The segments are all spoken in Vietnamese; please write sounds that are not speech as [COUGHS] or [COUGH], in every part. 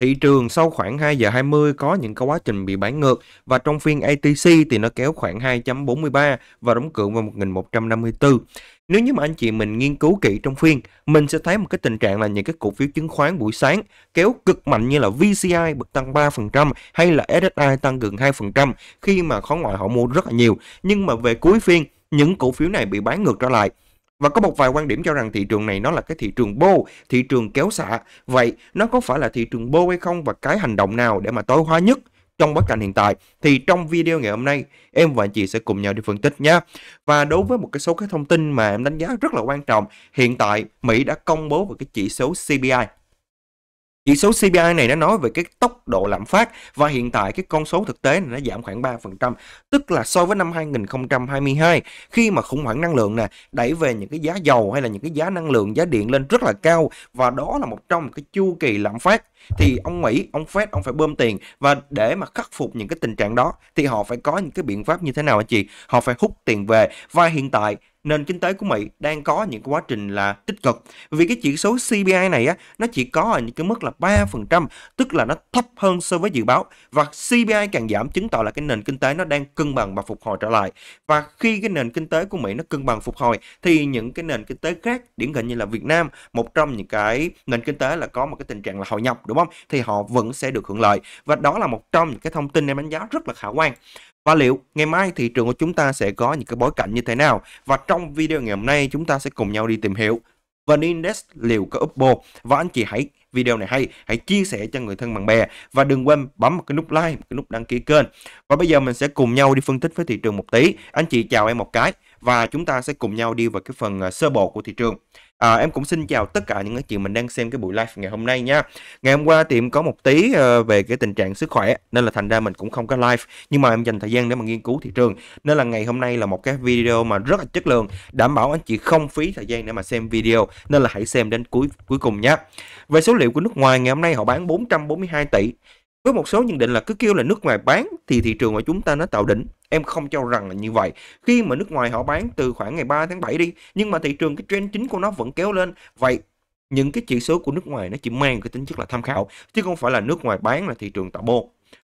Thị trường sau khoảng 2 giờ 20 có những cái quá trình bị bán ngược và trong phiên ATC thì nó kéo khoảng 2.43 và đóng cửa vào 1154. Nếu như mà anh chị mình nghiên cứu kỹ trong phiên, mình sẽ thấy một cái tình trạng là những cái cổ phiếu chứng khoán buổi sáng kéo cực mạnh như là VCI bật tăng 3% hay là SSI tăng gần 2% khi mà khối ngoại họ mua rất là nhiều. Nhưng mà về cuối phiên, những cổ phiếu này bị bán ngược trở lại và có một vài quan điểm cho rằng thị trường này nó là cái thị trường bô, thị trường kéo xạ. Vậy nó có phải là thị trường bô hay không và cái hành động nào để mà tối hóa nhất trong bối cảnh hiện tại thì trong video ngày hôm nay em và anh chị sẽ cùng nhau đi phân tích nha và đối với một cái số cái thông tin mà em đánh giá rất là quan trọng hiện tại Mỹ đã công bố về cái chỉ số CPI chỉ số CPI này nó nói về cái tốc độ lạm phát và hiện tại cái con số thực tế này nó giảm khoảng 3%, tức là so với năm 2022 khi mà khủng hoảng năng lượng nè đẩy về những cái giá dầu hay là những cái giá năng lượng, giá điện lên rất là cao và đó là một trong cái chu kỳ lạm phát thì ông Mỹ, ông Fed, ông phải bơm tiền và để mà khắc phục những cái tình trạng đó thì họ phải có những cái biện pháp như thế nào anh chị? Họ phải hút tiền về và hiện tại nền kinh tế của Mỹ đang có những quá trình là tích cực. Vì cái chỉ số CPI này á, nó chỉ có ở những cái mức là 3%, tức là nó thấp hơn so với dự báo. Và CPI càng giảm chứng tỏ là cái nền kinh tế nó đang cân bằng và phục hồi trở lại. Và khi cái nền kinh tế của Mỹ nó cân bằng phục hồi thì những cái nền kinh tế khác, điển hình như là Việt Nam, một trong những cái nền kinh tế là có một cái tình trạng là hội nhập đúng đúng không thì họ vẫn sẽ được hưởng lợi và đó là một trong những cái thông tin em đánh giá rất là khả quan và liệu ngày mai thị trường của chúng ta sẽ có những cái bối cảnh như thế nào và trong video ngày hôm nay chúng ta sẽ cùng nhau đi tìm hiểu VN Index liệu có up và anh chị hãy video này hay hãy chia sẻ cho người thân bạn bè và đừng quên bấm một cái nút like một cái nút đăng ký kênh và bây giờ mình sẽ cùng nhau đi phân tích với thị trường một tí anh chị chào em một cái và chúng ta sẽ cùng nhau đi vào cái phần ờ, sơ bộ của thị trường à, em cũng xin chào tất cả những cái chị mình đang xem cái buổi live ngày hôm nay nha ngày hôm qua thì em có một tí uh, về cái tình trạng sức khỏe nên là thành ra mình cũng không có live nhưng mà em dành thời gian để mà nghiên cứu thị trường nên là ngày hôm nay là một cái video mà rất là chất lượng đảm bảo anh chị không phí thời gian để mà xem video nên là hãy xem đến cuối cuối cùng nhé về số liệu của nước ngoài ngày hôm nay họ bán 442 tỷ với một số nhận định là cứ kêu là nước ngoài bán thì thị trường của chúng ta nó tạo đỉnh. Em không cho rằng là như vậy. Khi mà nước ngoài họ bán từ khoảng ngày 3 tháng 7 đi, nhưng mà thị trường cái trend chính của nó vẫn kéo lên. Vậy những cái chỉ số của nước ngoài nó chỉ mang cái tính chất là tham khảo chứ không phải là nước ngoài bán là thị trường tạo bô.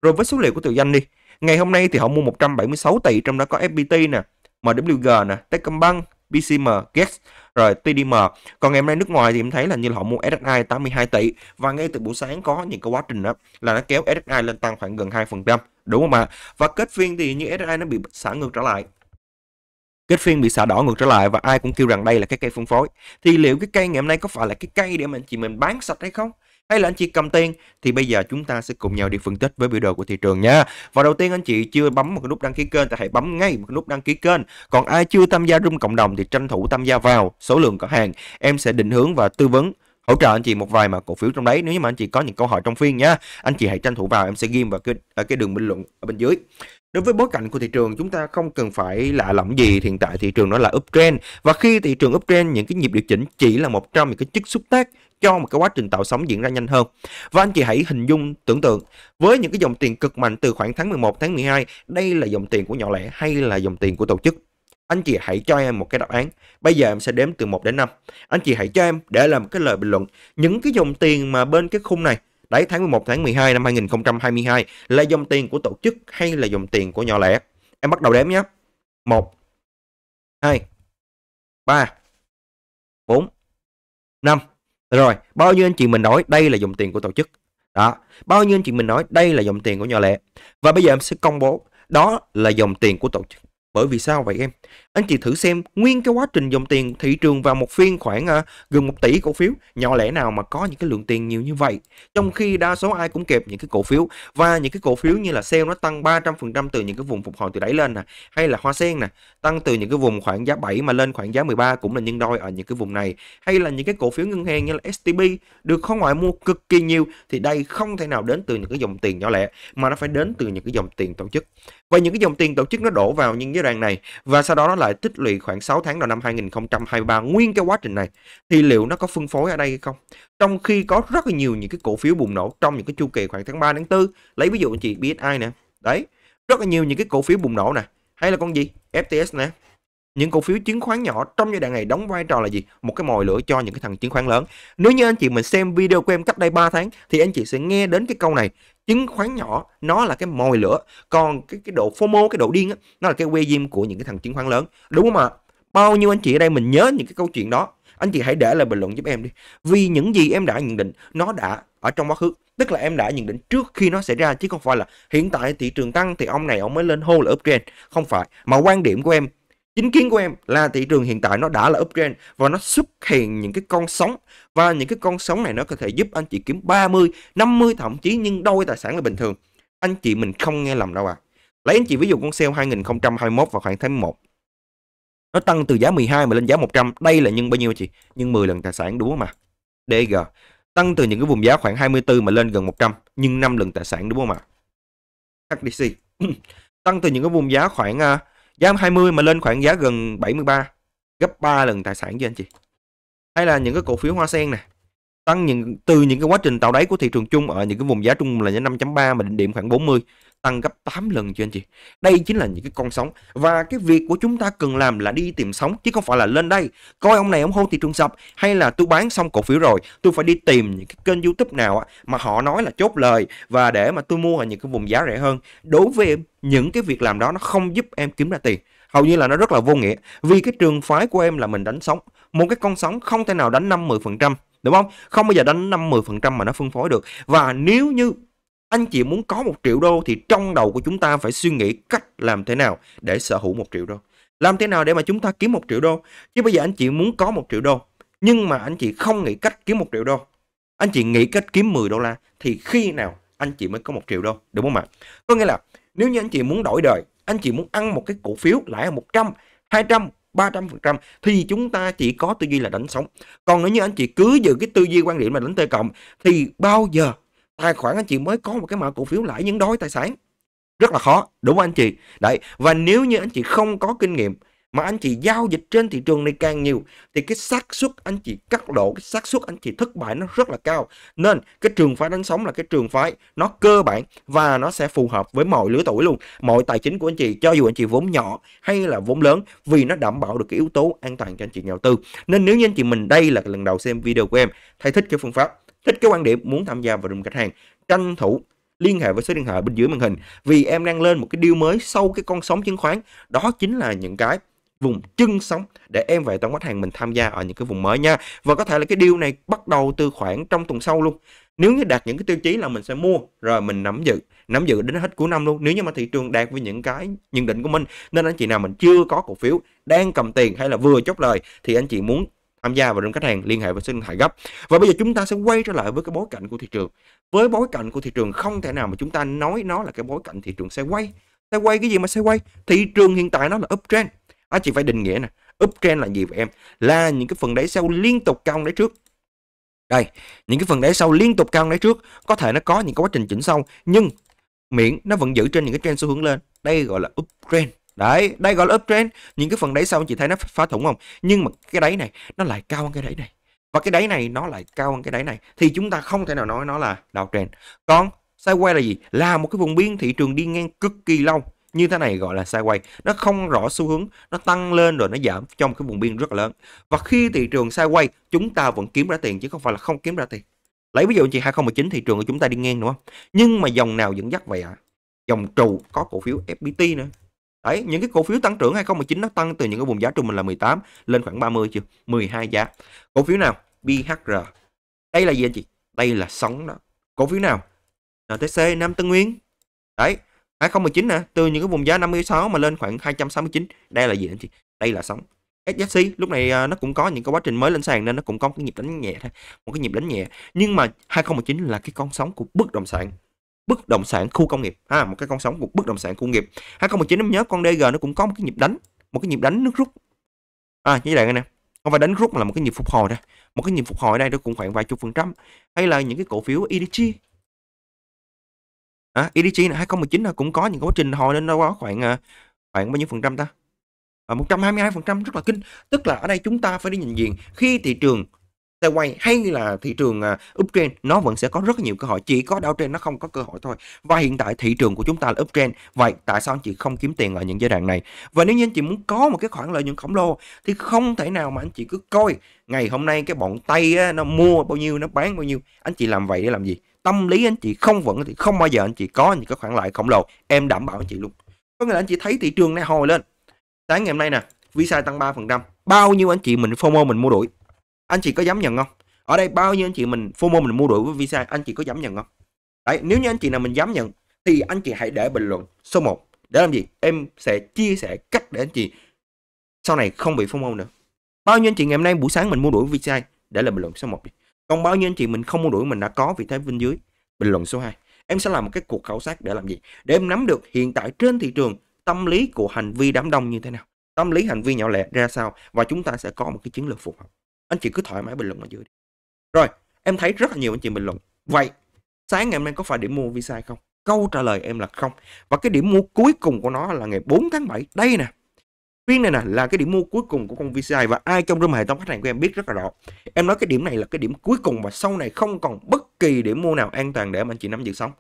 Rồi với số liệu của tự danh đi. Ngày hôm nay thì họ mua 176 tỷ trong đó có FPT nè, MWG nè, Techcombank, BCM, GEX, rồi TDM. Còn ngày hôm nay nước ngoài thì em thấy là như là họ mua SSI 82 tỷ và ngay từ buổi sáng có những cái quá trình đó là nó kéo SSI lên tăng khoảng gần 2%, đúng không ạ? Và kết e phiên thì như SSI nó bị xả ngược trở lại kết e phiên bị xả đỏ ngược trở lại và ai cũng kêu rằng đây là cái cây phân phối thì liệu cái cây ngày hôm nay có phải là cái cây để mà chị mình bán sạch hay không hay là anh chị cầm tiền thì bây giờ chúng ta sẽ cùng nhau đi phân tích với biểu đồ của thị trường nha. Và đầu tiên anh chị chưa bấm một cái nút đăng ký kênh thì hãy bấm ngay một cái nút đăng ký kênh. Còn ai chưa tham gia rung cộng đồng thì tranh thủ tham gia vào, số lượng có hàng em sẽ định hướng và tư vấn hỗ trợ anh chị một vài mà cổ phiếu trong đấy nếu như mà anh chị có những câu hỏi trong phiên nhá anh chị hãy tranh thủ vào em sẽ ghim vào cái ở cái đường bình luận ở bên dưới đối với bối cảnh của thị trường chúng ta không cần phải lạ lẫm gì hiện tại thị trường nó là uptrend và khi thị trường uptrend những cái nhịp điều chỉnh chỉ là một trong những cái chất xúc tác cho một cái quá trình tạo sóng diễn ra nhanh hơn. Và anh chị hãy hình dung tưởng tượng với những cái dòng tiền cực mạnh từ khoảng tháng 11, tháng 12, đây là dòng tiền của nhỏ lẻ hay là dòng tiền của tổ chức? Anh chị hãy cho em một cái đáp án. Bây giờ em sẽ đếm từ 1 đến 5. Anh chị hãy cho em để làm cái lời bình luận những cái dòng tiền mà bên cái khung này Đấy tháng 11 tháng 12 năm 2022 là dòng tiền của tổ chức hay là dòng tiền của nhỏ lẻ? Em bắt đầu đếm nhé. 1 2 3 4 5 rồi, bao nhiêu anh chị mình nói đây là dòng tiền của tổ chức. Đó, bao nhiêu anh chị mình nói đây là dòng tiền của nhỏ lẻ. Và bây giờ em sẽ công bố đó là dòng tiền của tổ chức. Bởi vì sao vậy em? anh chị thử xem nguyên cái quá trình dòng tiền thị trường vào một phiên khoảng uh, gần 1 tỷ cổ phiếu nhỏ lẻ nào mà có những cái lượng tiền nhiều như vậy trong khi đa số ai cũng kẹp những cái cổ phiếu và những cái cổ phiếu như là sale nó tăng 300% từ những cái vùng phục hồi từ đáy lên nè hay là hoa sen nè tăng từ những cái vùng khoảng giá 7 mà lên khoảng giá 13 cũng là nhân đôi ở những cái vùng này hay là những cái cổ phiếu ngân hàng như là STB được kho ngoại mua cực kỳ nhiều thì đây không thể nào đến từ những cái dòng tiền nhỏ lẻ mà nó phải đến từ những cái dòng tiền tổ chức và những cái dòng tiền tổ chức nó đổ vào những cái đoạn này và sau đó nó là lại tích lũy khoảng 6 tháng đầu năm 2023 nguyên cái quá trình này thì liệu nó có phân phối ở đây hay không? Trong khi có rất là nhiều những cái cổ phiếu bùng nổ trong những cái chu kỳ khoảng tháng 3 đến 4, lấy ví dụ anh chị BSI nè, đấy, rất là nhiều những cái cổ phiếu bùng nổ nè, hay là con gì? FTS nè, những cổ phiếu chứng khoán nhỏ trong giai đoạn này đóng vai trò là gì một cái mồi lửa cho những cái thằng chứng khoán lớn nếu như anh chị mình xem video của em cách đây 3 tháng thì anh chị sẽ nghe đến cái câu này chứng khoán nhỏ nó là cái mồi lửa còn cái cái độ fomo cái độ điên á, nó là cái que diêm của những cái thằng chứng khoán lớn đúng không ạ bao nhiêu anh chị ở đây mình nhớ những cái câu chuyện đó anh chị hãy để lại bình luận giúp em đi vì những gì em đã nhận định nó đã ở trong quá khứ tức là em đã nhận định trước khi nó xảy ra chứ không phải là hiện tại thị trường tăng thì ông này ông mới lên hô là uptrend không phải mà quan điểm của em chính kiến của em là thị trường hiện tại nó đã là uptrend và nó xuất hiện những cái con sóng và những cái con sóng này nó có thể giúp anh chị kiếm 30, 50 thậm chí nhưng đôi tài sản là bình thường. Anh chị mình không nghe lầm đâu à. Lấy anh chị ví dụ con sale 2021 vào khoảng tháng 1. Nó tăng từ giá 12 mà lên giá 100, đây là nhân bao nhiêu chị? Nhân 10 lần tài sản đúng không ạ? À? DG tăng từ những cái vùng giá khoảng 24 mà lên gần 100, nhưng 5 lần tài sản đúng không ạ? À? HDC [CLEARS THROAT] tăng từ những cái vùng giá khoảng à, giá 20 mà lên khoảng giá gần 73 gấp 3 lần tài sản cho anh chị hay là những cái cổ phiếu hoa sen nè tăng những từ những cái quá trình tạo đáy của thị trường chung ở những cái vùng giá trung là những 5.3 mà định điểm khoảng 40 tăng gấp 8 lần cho anh chị. Đây chính là những cái con sóng và cái việc của chúng ta cần làm là đi tìm sóng chứ không phải là lên đây coi ông này ông hô thị trường sập hay là tôi bán xong cổ phiếu rồi tôi phải đi tìm những cái kênh YouTube nào mà họ nói là chốt lời và để mà tôi mua ở những cái vùng giá rẻ hơn. Đối với em những cái việc làm đó nó không giúp em kiếm ra tiền hầu như là nó rất là vô nghĩa vì cái trường phái của em là mình đánh sóng một cái con sóng không thể nào đánh 5 10 đúng không không bao giờ đánh 5 10 mà nó phân phối được và nếu như anh chị muốn có một triệu đô thì trong đầu của chúng ta phải suy nghĩ cách làm thế nào để sở hữu một triệu đô. Làm thế nào để mà chúng ta kiếm một triệu đô? Chứ bây giờ anh chị muốn có một triệu đô nhưng mà anh chị không nghĩ cách kiếm một triệu đô. Anh chị nghĩ cách kiếm 10 đô la thì khi nào anh chị mới có một triệu đô đúng không ạ? Có nghĩa là nếu như anh chị muốn đổi đời, anh chị muốn ăn một cái cổ phiếu lãi 100, 200, 300% thì chúng ta chỉ có tư duy là đánh sống Còn nếu như anh chị cứ giữ cái tư duy quan điểm mà đánh tê cộng thì bao giờ tài khoản anh chị mới có một cái mã cổ phiếu lãi nhân đôi tài sản rất là khó đúng không anh chị đấy và nếu như anh chị không có kinh nghiệm mà anh chị giao dịch trên thị trường này càng nhiều thì cái xác suất anh chị cắt lỗ cái xác suất anh chị thất bại nó rất là cao nên cái trường phái đánh sóng là cái trường phái nó cơ bản và nó sẽ phù hợp với mọi lứa tuổi luôn mọi tài chính của anh chị cho dù anh chị vốn nhỏ hay là vốn lớn vì nó đảm bảo được cái yếu tố an toàn cho anh chị nhà đầu tư nên nếu như anh chị mình đây là lần đầu xem video của em thay thích cái phương pháp thích cái quan điểm muốn tham gia vào room khách hàng tranh thủ liên hệ với số điện thoại bên dưới màn hình vì em đang lên một cái điều mới sau cái con sóng chứng khoán đó chính là những cái vùng chân sóng để em về toàn khách hàng mình tham gia ở những cái vùng mới nha và có thể là cái điều này bắt đầu từ khoảng trong tuần sau luôn nếu như đạt những cái tiêu chí là mình sẽ mua rồi mình nắm giữ nắm giữ đến hết cuối năm luôn nếu như mà thị trường đạt với những cái nhận định của mình nên anh chị nào mình chưa có cổ phiếu đang cầm tiền hay là vừa chốt lời thì anh chị muốn tham gia vào trong khách hàng liên hệ và xin hại gấp và bây giờ chúng ta sẽ quay trở lại với cái bối cảnh của thị trường với bối cảnh của thị trường không thể nào mà chúng ta nói nó là cái bối cảnh thị trường sẽ quay sẽ quay cái gì mà sẽ quay thị trường hiện tại nó là uptrend anh à, chị phải định nghĩa nè uptrend là gì vậy em là những cái phần đáy sau liên tục cao đáy trước đây những cái phần đáy sau liên tục cao đáy trước có thể nó có những cái quá trình chỉnh sau nhưng miễn nó vẫn giữ trên những cái trend xu hướng lên đây gọi là uptrend Đấy, đây gọi là uptrend. Những cái phần đáy sau anh chị thấy nó phá thủng không? Nhưng mà cái đáy này nó lại cao hơn cái đáy này. Và cái đáy này nó lại cao hơn cái đáy này. Thì chúng ta không thể nào nói nó là downtrend. Còn sideways là gì? Là một cái vùng biên thị trường đi ngang cực kỳ lâu. Như thế này gọi là sideways. Nó không rõ xu hướng. Nó tăng lên rồi nó giảm trong cái vùng biên rất là lớn. Và khi thị trường sideways, chúng ta vẫn kiếm ra tiền chứ không phải là không kiếm ra tiền. Lấy ví dụ anh chị 2019 thị trường của chúng ta đi ngang đúng không? Nhưng mà dòng nào dẫn dắt vậy ạ? À? Dòng trụ có cổ phiếu FPT nữa. Đấy, những cái cổ phiếu tăng trưởng 2019 nó tăng từ những cái vùng giá trung bình là 18 lên khoảng 30 chưa? 12 giá. Cổ phiếu nào? BHR. Đây là gì anh chị? Đây là sóng đó. Cổ phiếu nào? NTC Nam Tân Nguyên. Đấy, 2019 nè, từ những cái vùng giá 56 mà lên khoảng 269. Đây là gì anh chị? Đây là sóng. SJC lúc này à, nó cũng có những cái quá trình mới lên sàn nên nó cũng có một cái nhịp đánh nhẹ thôi, một cái nhịp đánh nhẹ. Nhưng mà 2019 là cái con sóng của bất động sản bất động sản khu công nghiệp ha một cái con sóng của bất động sản khu công nghiệp 2019 em nhớ con DG nó cũng có một cái nhịp đánh một cái nhịp đánh nước rút à như vậy nè không phải đánh rút mà là một cái nhịp phục hồi đây một cái nhịp phục hồi đây nó cũng khoảng vài chục phần trăm hay là những cái cổ phiếu EDG à, EDG này 2019 là cũng có những quá trình hồi lên đâu đó khoảng à, khoảng bao nhiêu phần trăm ta à, 122 phần trăm rất là kinh tức là ở đây chúng ta phải đi nhìn diện khi thị trường quay hay là thị trường à, uptrend nó vẫn sẽ có rất nhiều cơ hội chỉ có trên nó không có cơ hội thôi và hiện tại thị trường của chúng ta là uptrend vậy tại sao anh chị không kiếm tiền ở những giai đoạn này và nếu như anh chị muốn có một cái khoản lợi nhuận khổng lồ thì không thể nào mà anh chị cứ coi ngày hôm nay cái bọn tây á, nó mua bao nhiêu nó bán bao nhiêu anh chị làm vậy để làm gì tâm lý anh chị không vững thì không bao giờ anh chị có những cái khoản lợi khổng lồ em đảm bảo anh chị luôn có nghĩa là anh chị thấy thị trường này hồi lên sáng ngày hôm nay nè visa tăng 3% bao nhiêu anh chị mình fomo mình mua đuổi anh chị có dám nhận không ở đây bao nhiêu anh chị mình FOMO mình mua đuổi với visa anh chị có dám nhận không đấy nếu như anh chị nào mình dám nhận thì anh chị hãy để bình luận số 1 để làm gì em sẽ chia sẻ cách để anh chị sau này không bị FOMO nữa bao nhiêu anh chị ngày hôm nay buổi sáng mình mua đuổi visa để là bình luận số 1 còn bao nhiêu anh chị mình không mua đuổi mình đã có vị thế bên dưới bình luận số 2 em sẽ làm một cái cuộc khảo sát để làm gì để em nắm được hiện tại trên thị trường tâm lý của hành vi đám đông như thế nào tâm lý hành vi nhỏ lẻ ra sao và chúng ta sẽ có một cái chiến lược phù hợp anh chị cứ thoải mái bình luận ở dưới rồi em thấy rất là nhiều anh chị bình luận vậy sáng ngày hôm nay có phải điểm mua visa không câu trả lời em là không và cái điểm mua cuối cùng của nó là ngày 4 tháng 7 đây nè phiên này nè là cái điểm mua cuối cùng của con VCI và ai trong room hệ thống khách hàng của em biết rất là rõ em nói cái điểm này là cái điểm cuối cùng và sau này không còn bất kỳ điểm mua nào an toàn để mà anh chị nắm giữ sống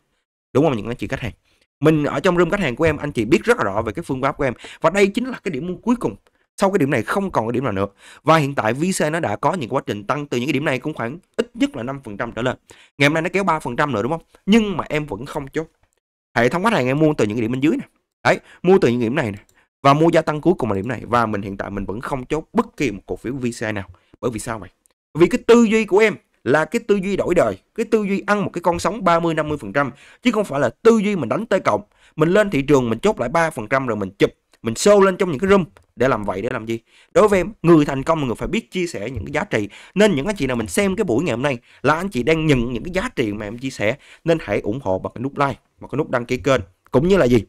đúng không những anh chị khách hàng mình ở trong room khách hàng của em anh chị biết rất là rõ về cái phương pháp của em và đây chính là cái điểm mua cuối cùng sau cái điểm này không còn cái điểm nào nữa và hiện tại VC nó đã có những quá trình tăng từ những cái điểm này cũng khoảng ít nhất là 5% trở lên ngày hôm nay nó kéo 3% nữa đúng không nhưng mà em vẫn không chốt hệ thống khách hàng em mua từ những cái điểm bên dưới này đấy mua từ những điểm này, này và mua gia tăng cuối cùng ở điểm này và mình hiện tại mình vẫn không chốt bất kỳ một cổ phiếu VCI nào bởi vì sao vậy vì cái tư duy của em là cái tư duy đổi đời cái tư duy ăn một cái con sóng 30 50 phần trăm chứ không phải là tư duy mình đánh tới cộng mình lên thị trường mình chốt lại 3 phần trăm rồi mình chụp mình show lên trong những cái room để làm vậy để làm gì đối với em người thành công là người phải biết chia sẻ những cái giá trị nên những anh chị nào mình xem cái buổi ngày hôm nay là anh chị đang nhận những cái giá trị mà em chia sẻ nên hãy ủng hộ bằng cái nút like bằng cái nút đăng ký kênh cũng như là gì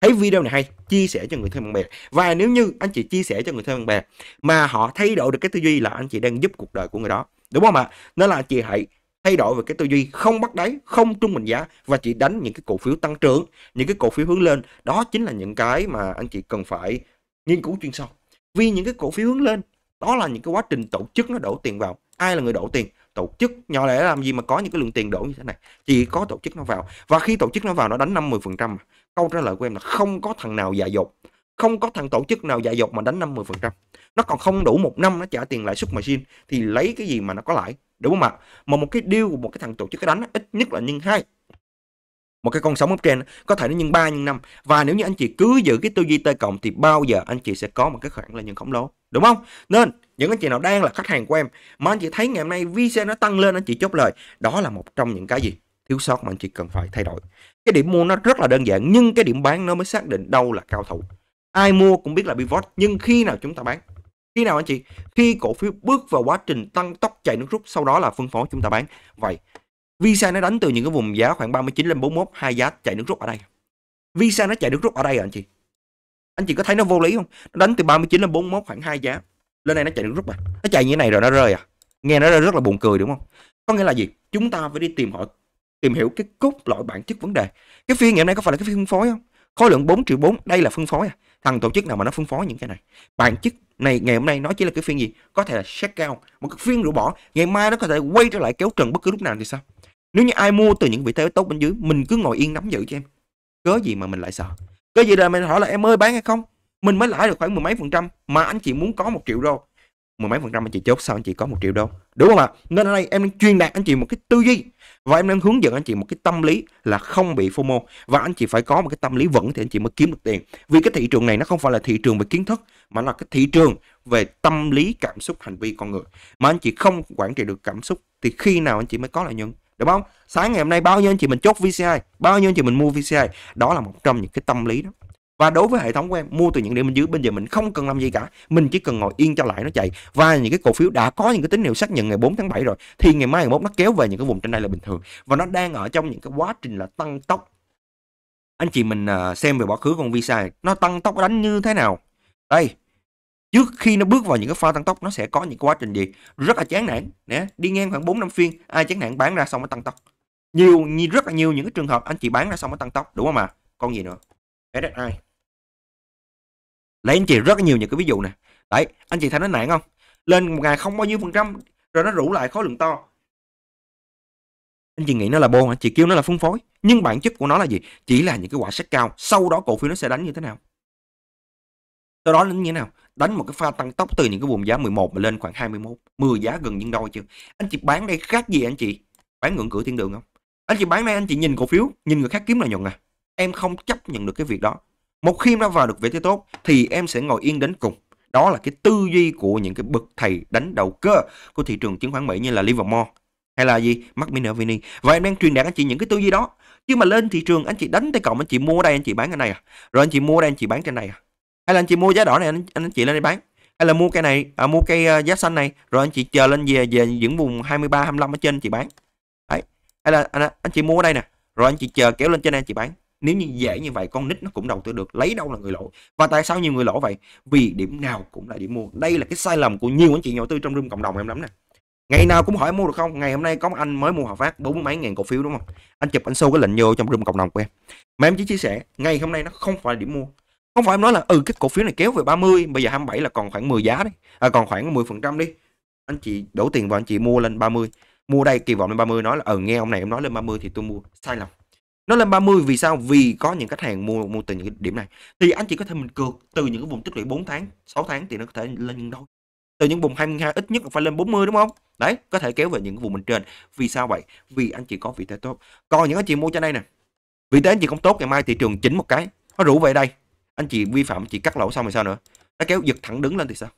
thấy video này hay chia sẻ cho người thân bạn bè và nếu như anh chị chia sẻ cho người thân bạn bè mà họ thay đổi được cái tư duy là anh chị đang giúp cuộc đời của người đó đúng không ạ nên là anh chị hãy thay đổi về cái tư duy không bắt đáy không trung bình giá và chỉ đánh những cái cổ phiếu tăng trưởng những cái cổ phiếu hướng lên đó chính là những cái mà anh chị cần phải nghiên cứu chuyên sâu vì những cái cổ phiếu hướng lên đó là những cái quá trình tổ chức nó đổ tiền vào ai là người đổ tiền tổ chức nhỏ lẻ làm gì mà có những cái lượng tiền đổ như thế này chỉ có tổ chức nó vào và khi tổ chức nó vào nó đánh 50 phần trăm câu trả lời của em là không có thằng nào dạ dột không có thằng tổ chức nào dạy dột mà đánh 50 phần trăm nó còn không đủ một năm nó trả tiền lãi suất margin thì lấy cái gì mà nó có lãi đúng không ạ mà một cái deal của một cái thằng tổ chức cái đánh ít nhất là nhân hai một cái con sóng uptrend có thể nó nhân 3 nhân 5 và nếu như anh chị cứ giữ cái tư duy T cộng thì bao giờ anh chị sẽ có một cái khoản là nhân khổng lồ đúng không nên những anh chị nào đang là khách hàng của em mà anh chị thấy ngày hôm nay VC nó tăng lên anh chị chốt lời đó là một trong những cái gì thiếu sót mà anh chị cần phải thay đổi cái điểm mua nó rất là đơn giản nhưng cái điểm bán nó mới xác định đâu là cao thủ ai mua cũng biết là pivot nhưng khi nào chúng ta bán khi nào anh chị khi cổ phiếu bước vào quá trình tăng tốc chạy nước rút sau đó là phân phối chúng ta bán vậy visa nó đánh từ những cái vùng giá khoảng 39 lên 41 hai giá chạy nước rút ở đây visa nó chạy nước rút ở đây rồi à, anh chị anh chị có thấy nó vô lý không nó đánh từ 39 lên 41 khoảng hai giá lên đây nó chạy nước rút à nó chạy như thế này rồi nó rơi à nghe nó rất là buồn cười đúng không có nghĩa là gì chúng ta phải đi tìm họ tìm hiểu cái cốt lõi bản chất vấn đề cái phiên ngày hôm nay có phải là cái phiên phân phối không khối lượng 4 triệu 4 đây là phân phối à. thằng tổ chức nào mà nó phân phối những cái này bản chất này ngày hôm nay nó chỉ là cái phiên gì có thể là shake cao một cái phiên rũ bỏ ngày mai nó có thể quay trở lại kéo trần bất cứ lúc nào thì sao nếu như ai mua từ những vị thế tốt bên dưới mình cứ ngồi yên nắm giữ cho em cớ gì mà mình lại sợ cớ gì là mình hỏi là em ơi bán hay không mình mới lãi được khoảng mười mấy phần trăm mà anh chị muốn có một triệu đô mười mấy phần trăm anh chị chốt sao anh chị có một triệu đô đúng không ạ nên ở đây em đang truyền đạt anh chị một cái tư duy và em đang hướng dẫn anh chị một cái tâm lý là không bị fomo và anh chị phải có một cái tâm lý vững thì anh chị mới kiếm được tiền vì cái thị trường này nó không phải là thị trường về kiến thức mà là cái thị trường về tâm lý cảm xúc hành vi con người mà anh chị không quản trị được cảm xúc thì khi nào anh chị mới có lợi nhuận đúng không sáng ngày hôm nay bao nhiêu anh chị mình chốt VCI bao nhiêu anh chị mình mua VCI đó là một trong những cái tâm lý đó và đối với hệ thống của em mua từ những điểm bên dưới bây giờ mình không cần làm gì cả mình chỉ cần ngồi yên cho lại nó chạy và những cái cổ phiếu đã có những cái tín hiệu xác nhận ngày 4 tháng 7 rồi thì ngày mai ngày mốt nó kéo về những cái vùng trên đây là bình thường và nó đang ở trong những cái quá trình là tăng tốc anh chị mình à, xem về quá khứ con visa nó tăng tốc đánh như thế nào đây trước khi nó bước vào những cái pha tăng tốc nó sẽ có những cái quá trình gì rất là chán nản nhé đi ngang khoảng 4 năm phiên ai chán nản bán ra xong mới tăng tốc nhiều như rất là nhiều những cái trường hợp anh chị bán ra xong mới tăng tốc đúng không ạ à? còn gì nữa SSI lấy anh chị rất nhiều những cái ví dụ nè đấy anh chị thấy nó nặng không lên một ngày không bao nhiêu phần trăm rồi nó rủ lại khối lượng to anh chị nghĩ nó là bô hả chị kêu nó là phân phối nhưng bản chất của nó là gì chỉ là những cái quả sách cao sau đó cổ phiếu nó sẽ đánh như thế nào sau đó đến như thế nào đánh một cái pha tăng tốc từ những cái vùng giá 11 mà lên khoảng 21 10 giá gần nhân đôi chưa anh chị bán đây khác gì anh chị bán ngưỡng cửa thiên đường không anh chị bán đây anh chị nhìn cổ phiếu nhìn người khác kiếm lợi nhuận à em không chấp nhận được cái việc đó một khi nó vào được vị thế tốt thì em sẽ ngồi yên đến cùng. Đó là cái tư duy của những cái bậc thầy đánh đầu cơ của thị trường chứng khoán Mỹ như là Livermore hay là gì Mark Minervini và em đang truyền đạt anh chị những cái tư duy đó chứ mà lên thị trường anh chị đánh tay cộng anh chị mua đây anh chị bán cái này à rồi anh chị mua đây anh chị bán trên này à hay là anh chị mua giá đỏ này anh, anh chị lên đây bán hay là mua cây này à, mua cây uh, giá xanh này rồi anh chị chờ lên về về những vùng 23 25 ở trên anh chị bán đấy hay là anh, anh chị mua ở đây nè rồi anh chị chờ kéo lên trên này anh chị bán nếu như dễ như vậy con nít nó cũng đầu tư được lấy đâu là người lỗ và tại sao nhiều người lỗ vậy vì điểm nào cũng là điểm mua đây là cái sai lầm của nhiều anh chị nhà đầu tư trong room cộng đồng em lắm nè ngày nào cũng hỏi mua được không ngày hôm nay có một anh mới mua hợp phát bốn mấy ngàn cổ phiếu đúng không anh chụp anh show cái lệnh vô trong room cộng đồng của em mà em chỉ chia sẻ ngày hôm nay nó không phải là điểm mua không phải em nói là ừ cái cổ phiếu này kéo về 30 bây giờ 27 là còn khoảng 10 giá đấy à, còn khoảng 10 phần trăm đi anh chị đổ tiền vào anh chị mua lên 30 mua đây kỳ vọng lên 30 nói là ừ nghe ông này em nói lên 30 thì tôi mua sai lầm nó lên 30 vì sao vì có những khách hàng mua mua từ những cái điểm này thì anh chỉ có thể mình cược từ những cái vùng tích lũy 4 tháng 6 tháng thì nó có thể lên những đôi từ những vùng 22 ít nhất phải lên 40 đúng không đấy có thể kéo về những cái vùng bên trên vì sao vậy vì anh chị có vị thế tốt còn những anh chị mua trên đây nè vị thế anh chị không tốt ngày mai thị trường chỉnh một cái nó rủ về đây anh chị vi phạm chị cắt lỗ xong rồi sao nữa nó kéo giật thẳng đứng lên thì sao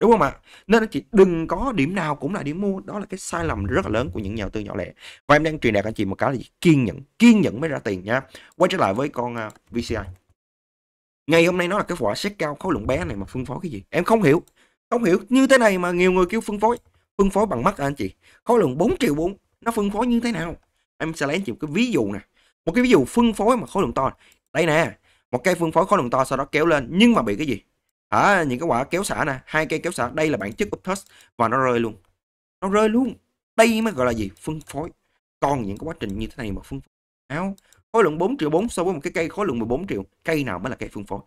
đúng không ạ nên anh chị đừng có điểm nào cũng là điểm mua đó là cái sai lầm rất là lớn của những nhà đầu tư nhỏ lẻ và em đang truyền đạt anh chị một cái là gì? kiên nhẫn kiên nhẫn mới ra tiền nha quay trở lại với con à, VCI ngày hôm nay nó là cái vỏ xét cao khối lượng bé này mà phân phối cái gì em không hiểu không hiểu như thế này mà nhiều người kêu phân phối phân phối bằng mắt anh chị khối lượng 4 triệu 4 nó phân phối như thế nào em sẽ lấy anh chị một cái ví dụ nè một cái ví dụ phân phối mà khối lượng to đây nè một cái phân phối khối lượng to sau đó kéo lên nhưng mà bị cái gì hả những cái quả kéo xả nè hai cây kéo xả đây là bản chất của touch và nó rơi luôn nó rơi luôn đây mới gọi là gì phân phối còn những cái quá trình như thế này mà phân phối áo khối lượng 4 triệu 4 so với một cái cây khối lượng 14 triệu cây nào mới là cây phân phối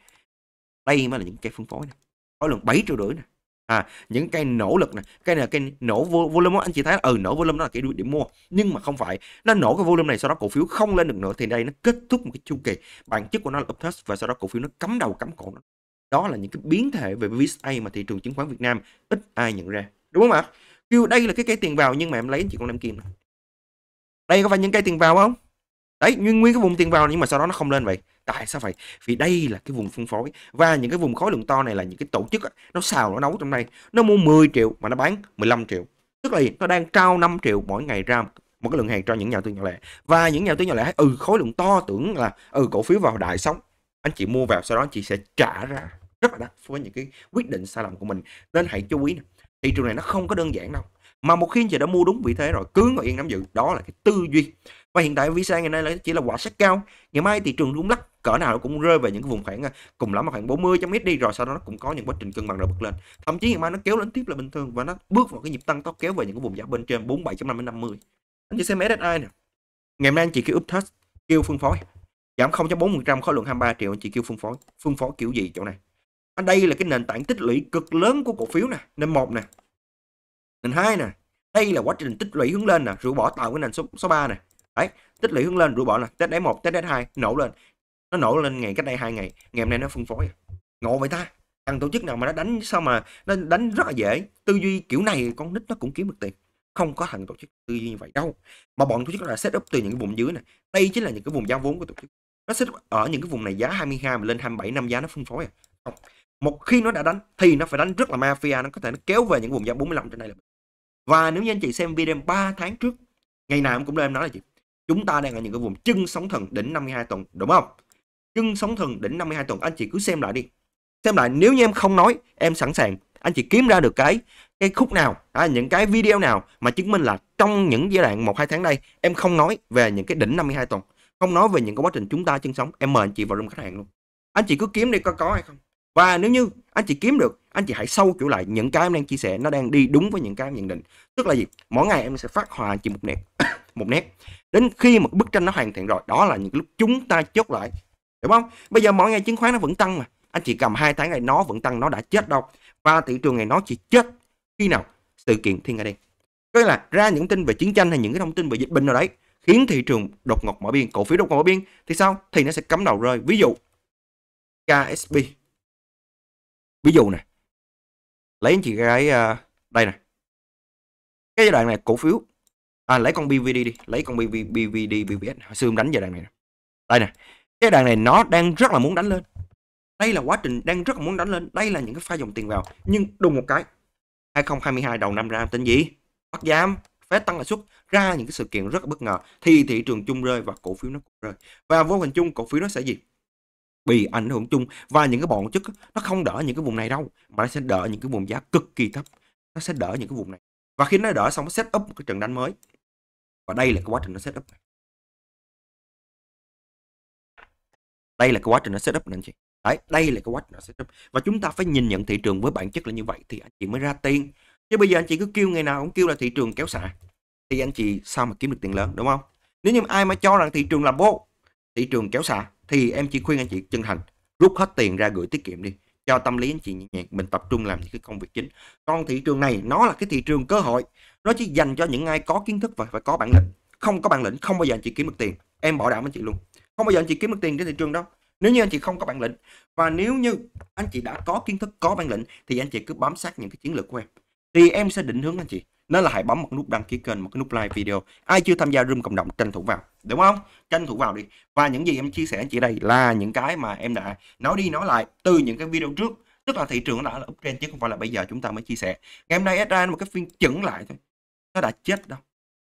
đây mới là những cây phân phối này khối lượng 7 triệu rưỡi nè à những cây nỗ lực nè cây này là cây nổ vô volume anh chị thấy là, ừ nổ volume nó là cái điểm mua nhưng mà không phải nó nổ cái volume này sau đó cổ phiếu không lên được nữa thì đây nó kết thúc một cái chu kỳ bản chất của nó là up test và sau đó cổ phiếu nó cắm đầu cắm cổ nó đó là những cái biến thể về VSA mà thị trường chứng khoán Việt Nam ít ai nhận ra đúng không ạ kêu đây là cái cây tiền vào nhưng mà em lấy chỉ con năm kim đây có phải những cây tiền vào không đấy nguyên nguyên cái vùng tiền vào nhưng mà sau đó nó không lên vậy tại sao vậy vì đây là cái vùng phân phối và những cái vùng khối lượng to này là những cái tổ chức nó xào nó nấu trong này. nó mua 10 triệu mà nó bán 15 triệu tức là gì? nó đang trao 5 triệu mỗi ngày ra một cái lượng hàng cho những nhà tư nhỏ lẻ và những nhà tư nhỏ lẻ ừ khối lượng to tưởng là ừ cổ phiếu vào đại sống anh chị mua vào sau đó anh chị sẽ trả ra rất là đắt so với những cái quyết định sai lầm của mình nên hãy chú ý nè thị trường này nó không có đơn giản đâu mà một khi anh chị đã mua đúng vị thế rồi cứ ngồi yên nắm giữ đó là cái tư duy và hiện tại visa ngày nay là chỉ là quả sắc cao ngày mai thị trường rung lắc cỡ nào nó cũng rơi về những cái vùng khoảng à, cùng lắm là khoảng 40 trăm ít đi rồi sau đó nó cũng có những quá trình cân bằng rồi bật lên thậm chí ngày mai nó kéo lên tiếp là bình thường và nó bước vào cái nhịp tăng tốc kéo về những cái vùng giá bên trên 47.5 đến 50 anh chị xem SSI nè ngày nay anh chị kêu up test kêu phân phối giảm 0.4% khối lượng 23 triệu anh chị kêu phân phối phân phối kiểu gì chỗ này À, đây là cái nền tảng tích lũy cực lớn của cổ phiếu nè nền một nè nền hai nè đây là quá trình tích lũy hướng lên nè rũ bỏ tạo cái nền số số ba nè đấy tích lũy hướng lên rũ bỏ nè test đáy một test đáy hai nổ lên nó nổ lên ngày cách đây hai ngày ngày hôm nay nó phân phối ngộ vậy ta thằng tổ chức nào mà nó đánh sao mà nó đánh rất là dễ tư duy kiểu này con nít nó cũng kiếm được tiền không có thằng tổ chức tư duy như vậy đâu mà bọn tổ chức là set up từ những cái vùng dưới này đây chính là những cái vùng giá vốn của tổ chức nó set up ở những cái vùng này giá 22 mà lên 27 năm giá nó phân phối à không một khi nó đã đánh thì nó phải đánh rất là mafia nó có thể nó kéo về những vùng giá 45 trên này và nếu như anh chị xem video 3 tháng trước ngày nào em cũng lên nói là chị chúng ta đang ở những cái vùng chân sóng thần đỉnh 52 tuần đúng không chân sóng thần đỉnh 52 tuần anh chị cứ xem lại đi xem lại nếu như em không nói em sẵn sàng anh chị kiếm ra được cái cái khúc nào à, những cái video nào mà chứng minh là trong những giai đoạn một hai tháng đây em không nói về những cái đỉnh 52 tuần không nói về những cái quá trình chúng ta chân sống em mời anh chị vào room khách hàng luôn anh chị cứ kiếm đi có có hay không và nếu như anh chị kiếm được, anh chị hãy sâu kiểu lại những cái em đang chia sẻ nó đang đi đúng với những cái em nhận định. Tức là gì? Mỗi ngày em sẽ phát hòa anh chị một nét, [COUGHS] một nét. Đến khi một bức tranh nó hoàn thiện rồi, đó là những lúc chúng ta chốt lại. Đúng không? Bây giờ mỗi ngày chứng khoán nó vẫn tăng mà. Anh chị cầm hai tháng này nó vẫn tăng, nó đã chết đâu. Và thị trường này nó chỉ chết khi nào sự kiện thiên nga đen. tức là ra những tin về chiến tranh hay những cái thông tin về dịch bệnh nào đấy khiến thị trường đột ngột mở biên, cổ phiếu đột ngột mở biên thì sao? Thì nó sẽ cắm đầu rơi. Ví dụ KSB ví dụ này lấy anh chị cái à, đây này cái giai đoạn này cổ phiếu à, lấy con BVD đi lấy con BV, BVD BVS hồi xưa đánh giai đoạn này nè. đây nè cái đoạn này nó đang rất là muốn đánh lên đây là quá trình đang rất là muốn đánh lên đây là những cái pha dòng tiền vào nhưng đùng một cái 2022 đầu năm ra tính gì bắt giám phép tăng lãi suất ra những cái sự kiện rất là bất ngờ thì thị trường chung rơi và cổ phiếu nó cũng rơi và vô hình chung cổ phiếu nó sẽ gì bị ảnh hưởng chung và những cái bọn chức nó không đỡ những cái vùng này đâu mà nó sẽ đỡ những cái vùng giá cực kỳ thấp nó sẽ đỡ những cái vùng này và khi nó đỡ xong nó set up một cái trận đánh mới và đây là cái quá trình nó set up đây là cái quá trình nó set up anh chị đấy đây là cái quá trình nó set up và chúng ta phải nhìn nhận thị trường với bản chất là như vậy thì anh chị mới ra tiền chứ bây giờ anh chị cứ kêu ngày nào cũng kêu là thị trường kéo xả thì anh chị sao mà kiếm được tiền lớn đúng không nếu như ai mà cho rằng thị trường là vô thị trường kéo xả thì em chỉ khuyên anh chị chân thành rút hết tiền ra gửi tiết kiệm đi cho tâm lý anh chị nhẹ nhàng mình tập trung làm những cái công việc chính còn thị trường này nó là cái thị trường cơ hội nó chỉ dành cho những ai có kiến thức và phải có bản lĩnh không có bản lĩnh không bao giờ anh chị kiếm được tiền em bảo đảm anh chị luôn không bao giờ anh chị kiếm được tiền trên thị trường đó nếu như anh chị không có bản lĩnh và nếu như anh chị đã có kiến thức có bản lĩnh thì anh chị cứ bám sát những cái chiến lược của em thì em sẽ định hướng anh chị nên là hãy bấm một nút đăng ký kênh một cái nút like video ai chưa tham gia room cộng đồng tranh thủ vào đúng không tranh thủ vào đi và những gì em chia sẻ chỉ đây là những cái mà em đã nói đi nói lại từ những cái video trước tức là thị trường đã là uptrend chứ không phải là bây giờ chúng ta mới chia sẻ ngày hôm nay ra một cái phiên chững lại thôi nó đã chết đâu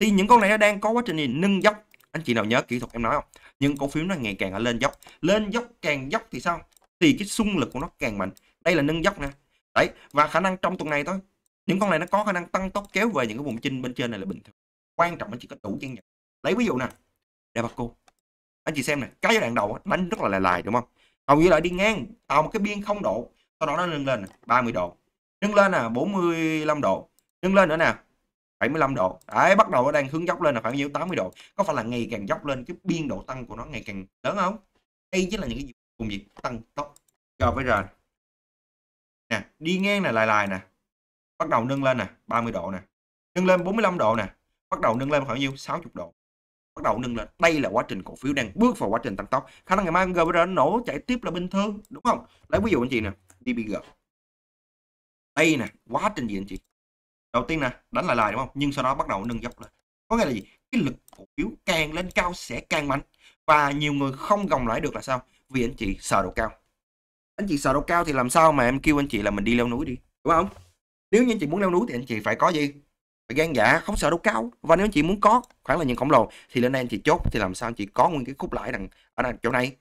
thì những con này nó đang có quá trình nâng dốc anh chị nào nhớ kỹ thuật em nói không những cổ phiếu nó ngày càng lên dốc lên dốc càng dốc thì sao thì cái xung lực của nó càng mạnh đây là nâng dốc nè đấy và khả năng trong tuần này thôi những con này nó có khả năng tăng tốc kéo về những cái vùng chinh bên trên này là bình thường quan trọng là chỉ có đủ chân nhận lấy ví dụ nè Devaco anh chị xem này cái giai đoạn đầu đánh rất là lài lài đúng không hầu như lại đi ngang tạo một cái biên không độ sau đó nó nâng lên 30 độ nâng lên là 45 độ nâng lên nữa nè 75 độ đấy bắt đầu nó đang hướng dốc lên là khoảng nhiêu 80 độ có phải là ngày càng dốc lên cái biên độ tăng của nó ngày càng lớn không đây chính là những cái cùng việc tăng tốc cho với rồi nè đi ngang này lại lại nè bắt đầu nâng lên nè 30 độ nè nâng lên 45 độ nè bắt đầu nâng lên khoảng nhiêu 60 độ bắt đầu nâng lên đây là quá trình cổ phiếu đang bước vào quá trình tăng tốc khả năng ngày mai GBR nổ chạy tiếp là bình thường đúng không lấy ví dụ anh chị nè DBG đây nè quá trình gì anh chị đầu tiên nè đánh lại lại đúng không nhưng sau đó bắt đầu nâng dốc lên có nghĩa là gì cái lực cổ phiếu càng lên cao sẽ càng mạnh và nhiều người không gồng lại được là sao vì anh chị sợ độ cao anh chị sợ độ cao thì làm sao mà em kêu anh chị là mình đi leo núi đi đúng không nếu như anh chị muốn leo núi thì anh chị phải có gì phải gan dạ không sợ đâu cao và nếu anh chị muốn có khoảng là những khổng lồ thì lên đây anh chị chốt thì làm sao anh chị có nguyên cái khúc lãi đằng ở đằng chỗ này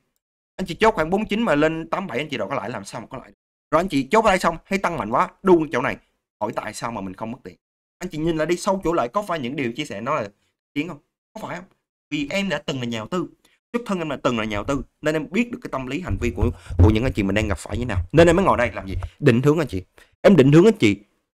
anh chị chốt khoảng 49 mà lên 87 anh chị đâu có lãi làm sao mà có lãi rồi anh chị chốt ở đây xong hay tăng mạnh quá đu chỗ này hỏi tại sao mà mình không mất tiền anh chị nhìn lại đi sâu chỗ lại có phải những điều chia sẻ nó là tiếng không có phải không vì em đã từng là nhà đầu tư xuất thân em là từng là nhà đầu tư nên em biết được cái tâm lý hành vi của của những anh chị mình đang gặp phải như nào nên em mới ngồi đây làm gì định hướng anh chị em định hướng anh chị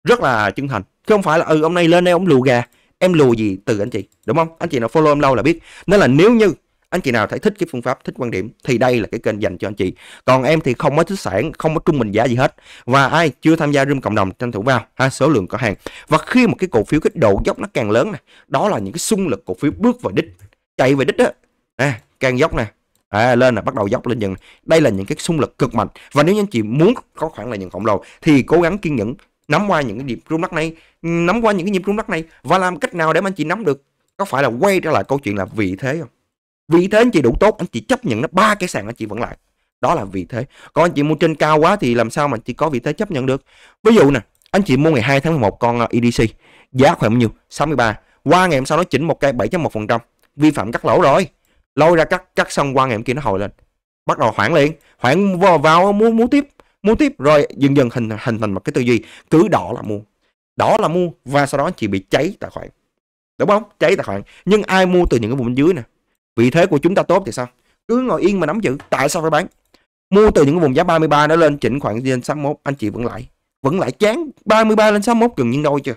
rất là chân thành chứ không phải là ừ hôm nay lên đây ông lù gà em lù gì từ anh chị đúng không anh chị nào follow em lâu là biết nên là nếu như anh chị nào thấy thích cái phương pháp thích quan điểm thì đây là cái kênh dành cho anh chị còn em thì không có tích sản không có trung bình giá gì hết và ai chưa tham gia room cộng đồng tranh thủ vào ha số lượng có hàng và khi một cái cổ phiếu cái độ dốc nó càng lớn này đó là những cái xung lực cổ phiếu bước vào đích chạy về đích đó à, càng dốc nè à, lên là bắt đầu dốc lên dần đây là những cái xung lực cực mạnh và nếu như anh chị muốn có khoản là nhuận khổng lồ thì cố gắng kiên nhẫn nắm qua những cái nhịp rung lắc này nắm qua những cái nhịp rung lắc này và làm cách nào để mà anh chị nắm được có phải là quay trở lại câu chuyện là vị thế không vị thế anh chị đủ tốt anh chị chấp nhận nó ba cái sàn anh chị vẫn lại đó là vị thế còn anh chị mua trên cao quá thì làm sao mà anh chị có vị thế chấp nhận được ví dụ nè anh chị mua ngày 2 tháng 11 con uh, EDC giá khoảng bao nhiêu 63 qua ngày hôm sau nó chỉnh một cây 7.1% vi phạm cắt lỗ rồi lôi ra cắt cắt xong qua ngày hôm kia nó hồi lên bắt đầu hoảng liền hoảng vào, vào mua mua tiếp mua tiếp rồi dần dần hình hình thành một cái tư duy cứ đỏ là mua đỏ là mua và sau đó chị bị cháy tài khoản đúng không cháy tài khoản nhưng ai mua từ những cái vùng dưới nè vị thế của chúng ta tốt thì sao cứ ngồi yên mà nắm giữ tại sao phải bán mua từ những cái vùng giá 33 nó lên chỉnh khoảng lên 61 anh chị vẫn lại vẫn lại chán 33 lên 61 gần nhân đôi chưa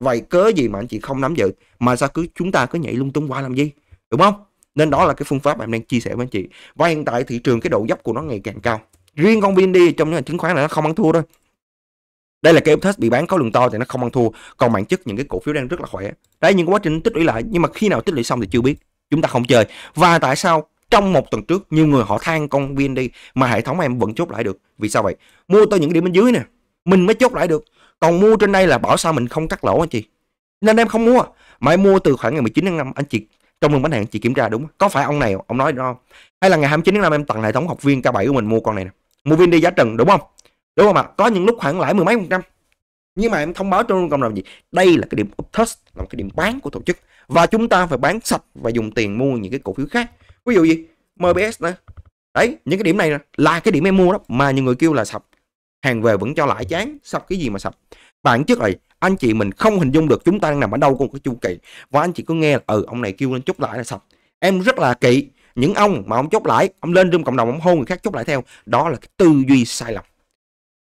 vậy cớ gì mà anh chị không nắm giữ mà sao cứ chúng ta cứ nhảy lung tung qua làm gì đúng không nên đó là cái phương pháp mà em đang chia sẻ với anh chị và hiện tại thị trường cái độ dốc của nó ngày càng cao riêng con VND trong những chứng khoán là nó không ăn thua thôi đây là cái yếu test bị bán có lượng to thì nó không ăn thua còn bản chất những cái cổ phiếu đang rất là khỏe đấy những quá trình tích lũy lại nhưng mà khi nào tích lũy xong thì chưa biết chúng ta không chơi và tại sao trong một tuần trước nhiều người họ than con VND mà hệ thống em vẫn chốt lại được vì sao vậy mua tới những điểm bên dưới nè mình mới chốt lại được còn mua trên đây là bảo sao mình không cắt lỗ anh chị nên em không mua mà em mua từ khoảng ngày 19 tháng 5 anh chị trong lần bán hàng chị kiểm tra đúng không? có phải ông này ông nói đúng không hay là ngày 29 tháng 5 em tặng hệ thống học viên K7 của mình mua con này nè mua vin đi giá trần đúng không đúng không ạ có những lúc khoảng lãi mười mấy phần trăm nhưng mà em thông báo cho cộng đồng gì đây là cái điểm trust là một cái điểm bán của tổ chức và chúng ta phải bán sạch và dùng tiền mua những cái cổ phiếu khác ví dụ gì MBS nữa đấy những cái điểm này là cái điểm em mua đó mà nhiều người kêu là sập hàng về vẫn cho lãi chán sập cái gì mà sập bản chất rồi anh chị mình không hình dung được chúng ta đang nằm ở đâu của một cái chu kỳ và anh chị cứ nghe là ừ ông này kêu lên chút lại là sập em rất là kỵ những ông mà ông chốt lãi, ông lên trong cộng đồng ông hôn người khác chốt lại theo đó là cái tư duy sai lầm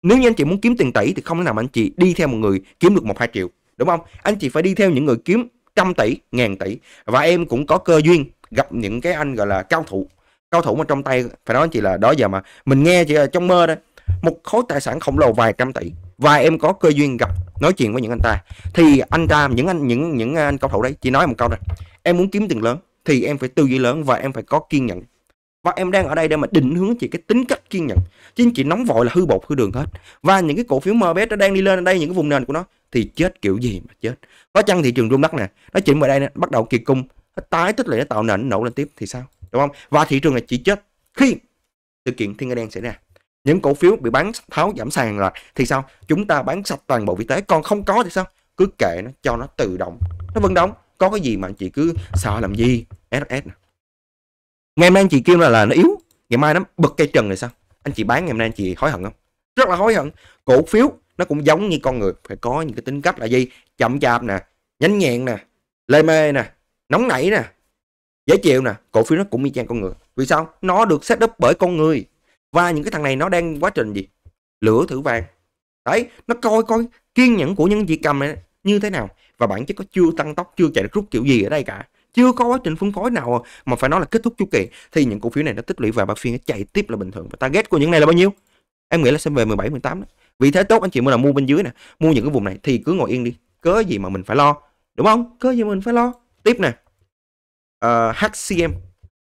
nếu như anh chị muốn kiếm tiền tỷ thì không thể nào mà anh chị đi theo một người kiếm được một hai triệu đúng không anh chị phải đi theo những người kiếm trăm tỷ ngàn tỷ và em cũng có cơ duyên gặp những cái anh gọi là cao thủ cao thủ mà trong tay phải nói anh chị là đó giờ mà mình nghe chị ờ, trong mơ đó một khối tài sản khổng lồ vài trăm tỷ và em có cơ duyên gặp nói chuyện với những anh ta thì anh ta những anh những những anh cao thủ đấy chỉ nói một câu này em muốn kiếm tiền lớn thì em phải tư duy lớn và em phải có kiên nhẫn và em đang ở đây để mà định hướng chị cái tính cách kiên nhẫn chứ chị nóng vội là hư bột hư đường hết và những cái cổ phiếu MBS nó đang đi lên ở đây những cái vùng nền của nó thì chết kiểu gì mà chết có chăng thị trường rung đất nè nó chỉnh vào đây nè, bắt đầu kỳ cung nó tái tích lũy nó tạo nền nổ lên tiếp thì sao đúng không và thị trường này chỉ chết khi sự kiện thiên nga đen xảy ra những cổ phiếu bị bán tháo giảm sàn rồi thì sao chúng ta bán sạch toàn bộ vị thế còn không có thì sao cứ kệ nó cho nó tự động nó vận động có cái gì mà anh chị cứ sợ làm gì ss ngày mai anh chị kêu là là nó yếu ngày mai nó bật cây trần này sao anh chị bán ngày mai anh chị hối hận không rất là hối hận cổ phiếu nó cũng giống như con người phải có những cái tính cách là gì chậm chạp nè nhánh nhẹn nè lê mê nè nóng nảy nè dễ chịu nè cổ phiếu nó cũng y chang con người vì sao nó được set up bởi con người và những cái thằng này nó đang quá trình gì lửa thử vàng đấy nó coi coi kiên nhẫn của những chị cầm này như thế nào và bản chất có chưa tăng tốc chưa chạy rút kiểu gì ở đây cả chưa có quá trình phân phối nào mà phải nói là kết thúc chu kỳ thì những cổ phiếu này nó tích lũy và ba phiên nó chạy tiếp là bình thường và target của những này là bao nhiêu em nghĩ là sẽ về 17 18 đó. vì thế tốt anh chị mua là mua bên dưới nè mua những cái vùng này thì cứ ngồi yên đi cớ gì mà mình phải lo đúng không cớ gì mình phải lo tiếp nè uh, ờ, HCM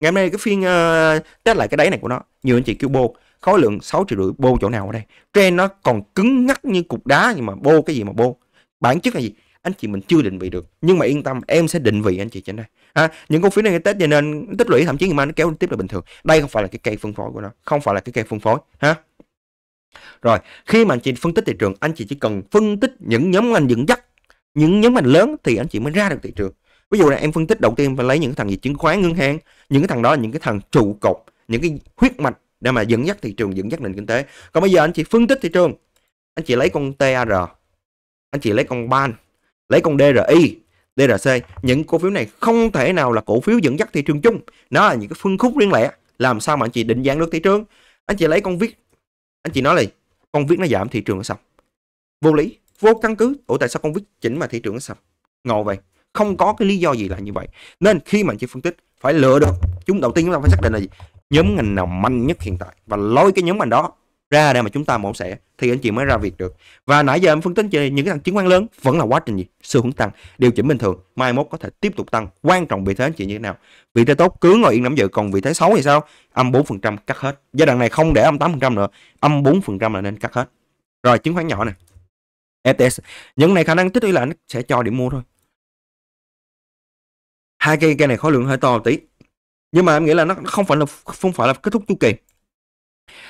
ngày hôm nay cái phiên uh, test lại cái đáy này của nó nhiều anh chị kêu bô khối lượng 6 triệu rưỡi bô chỗ nào ở đây trên nó còn cứng ngắc như cục đá nhưng mà bô cái gì mà bô bản chất là gì anh chị mình chưa định vị được nhưng mà yên tâm em sẽ định vị anh chị trên đây ha những cổ phiếu này tết cho nên tích lũy thậm chí ngày mai nó kéo tiếp là bình thường đây không phải là cái cây phân phối của nó không phải là cái cây phân phối ha rồi khi mà anh chị phân tích thị trường anh chị chỉ cần phân tích những nhóm ngành dẫn dắt những nhóm ngành lớn thì anh chị mới ra được thị trường ví dụ là em phân tích đầu tiên phải lấy những cái thằng gì chứng khoán ngân hàng những cái thằng đó là những cái thằng trụ cột những cái huyết mạch để mà dẫn dắt thị trường dẫn dắt nền kinh tế còn bây giờ anh chị phân tích thị trường anh chị lấy con TR anh chị lấy con ban lấy con DRI DRC những cổ phiếu này không thể nào là cổ phiếu dẫn dắt thị trường chung nó là những cái phân khúc riêng lẻ làm sao mà anh chị định dạng được thị trường anh chị lấy con viết anh chị nói là con viết nó giảm thị trường nó sập vô lý vô căn cứ ủa tại sao con viết chỉnh mà thị trường nó sập ngồi vậy không có cái lý do gì là như vậy nên khi mà anh chị phân tích phải lựa được chúng đầu tiên chúng ta phải xác định là gì nhóm ngành nào mạnh nhất hiện tại và lôi cái nhóm ngành đó ra để mà chúng ta mổ xẻ thì anh chị mới ra việc được và nãy giờ em phân tích về những cái thằng chứng khoán lớn vẫn là quá trình gì xu hướng tăng điều chỉnh bình thường mai mốt có thể tiếp tục tăng quan trọng vị thế anh chị như thế nào vị thế tốt cứ ngồi yên nắm giữ còn vị thế xấu thì sao âm bốn phần trăm cắt hết giai đoạn này không để âm tám phần trăm nữa âm bốn phần trăm là nên cắt hết rồi chứng khoán nhỏ này FTS e những này khả năng tích lũy là nó sẽ cho điểm mua thôi hai cây cây này khối lượng hơi to một tí nhưng mà em nghĩ là nó không phải là không phải là kết thúc chu kỳ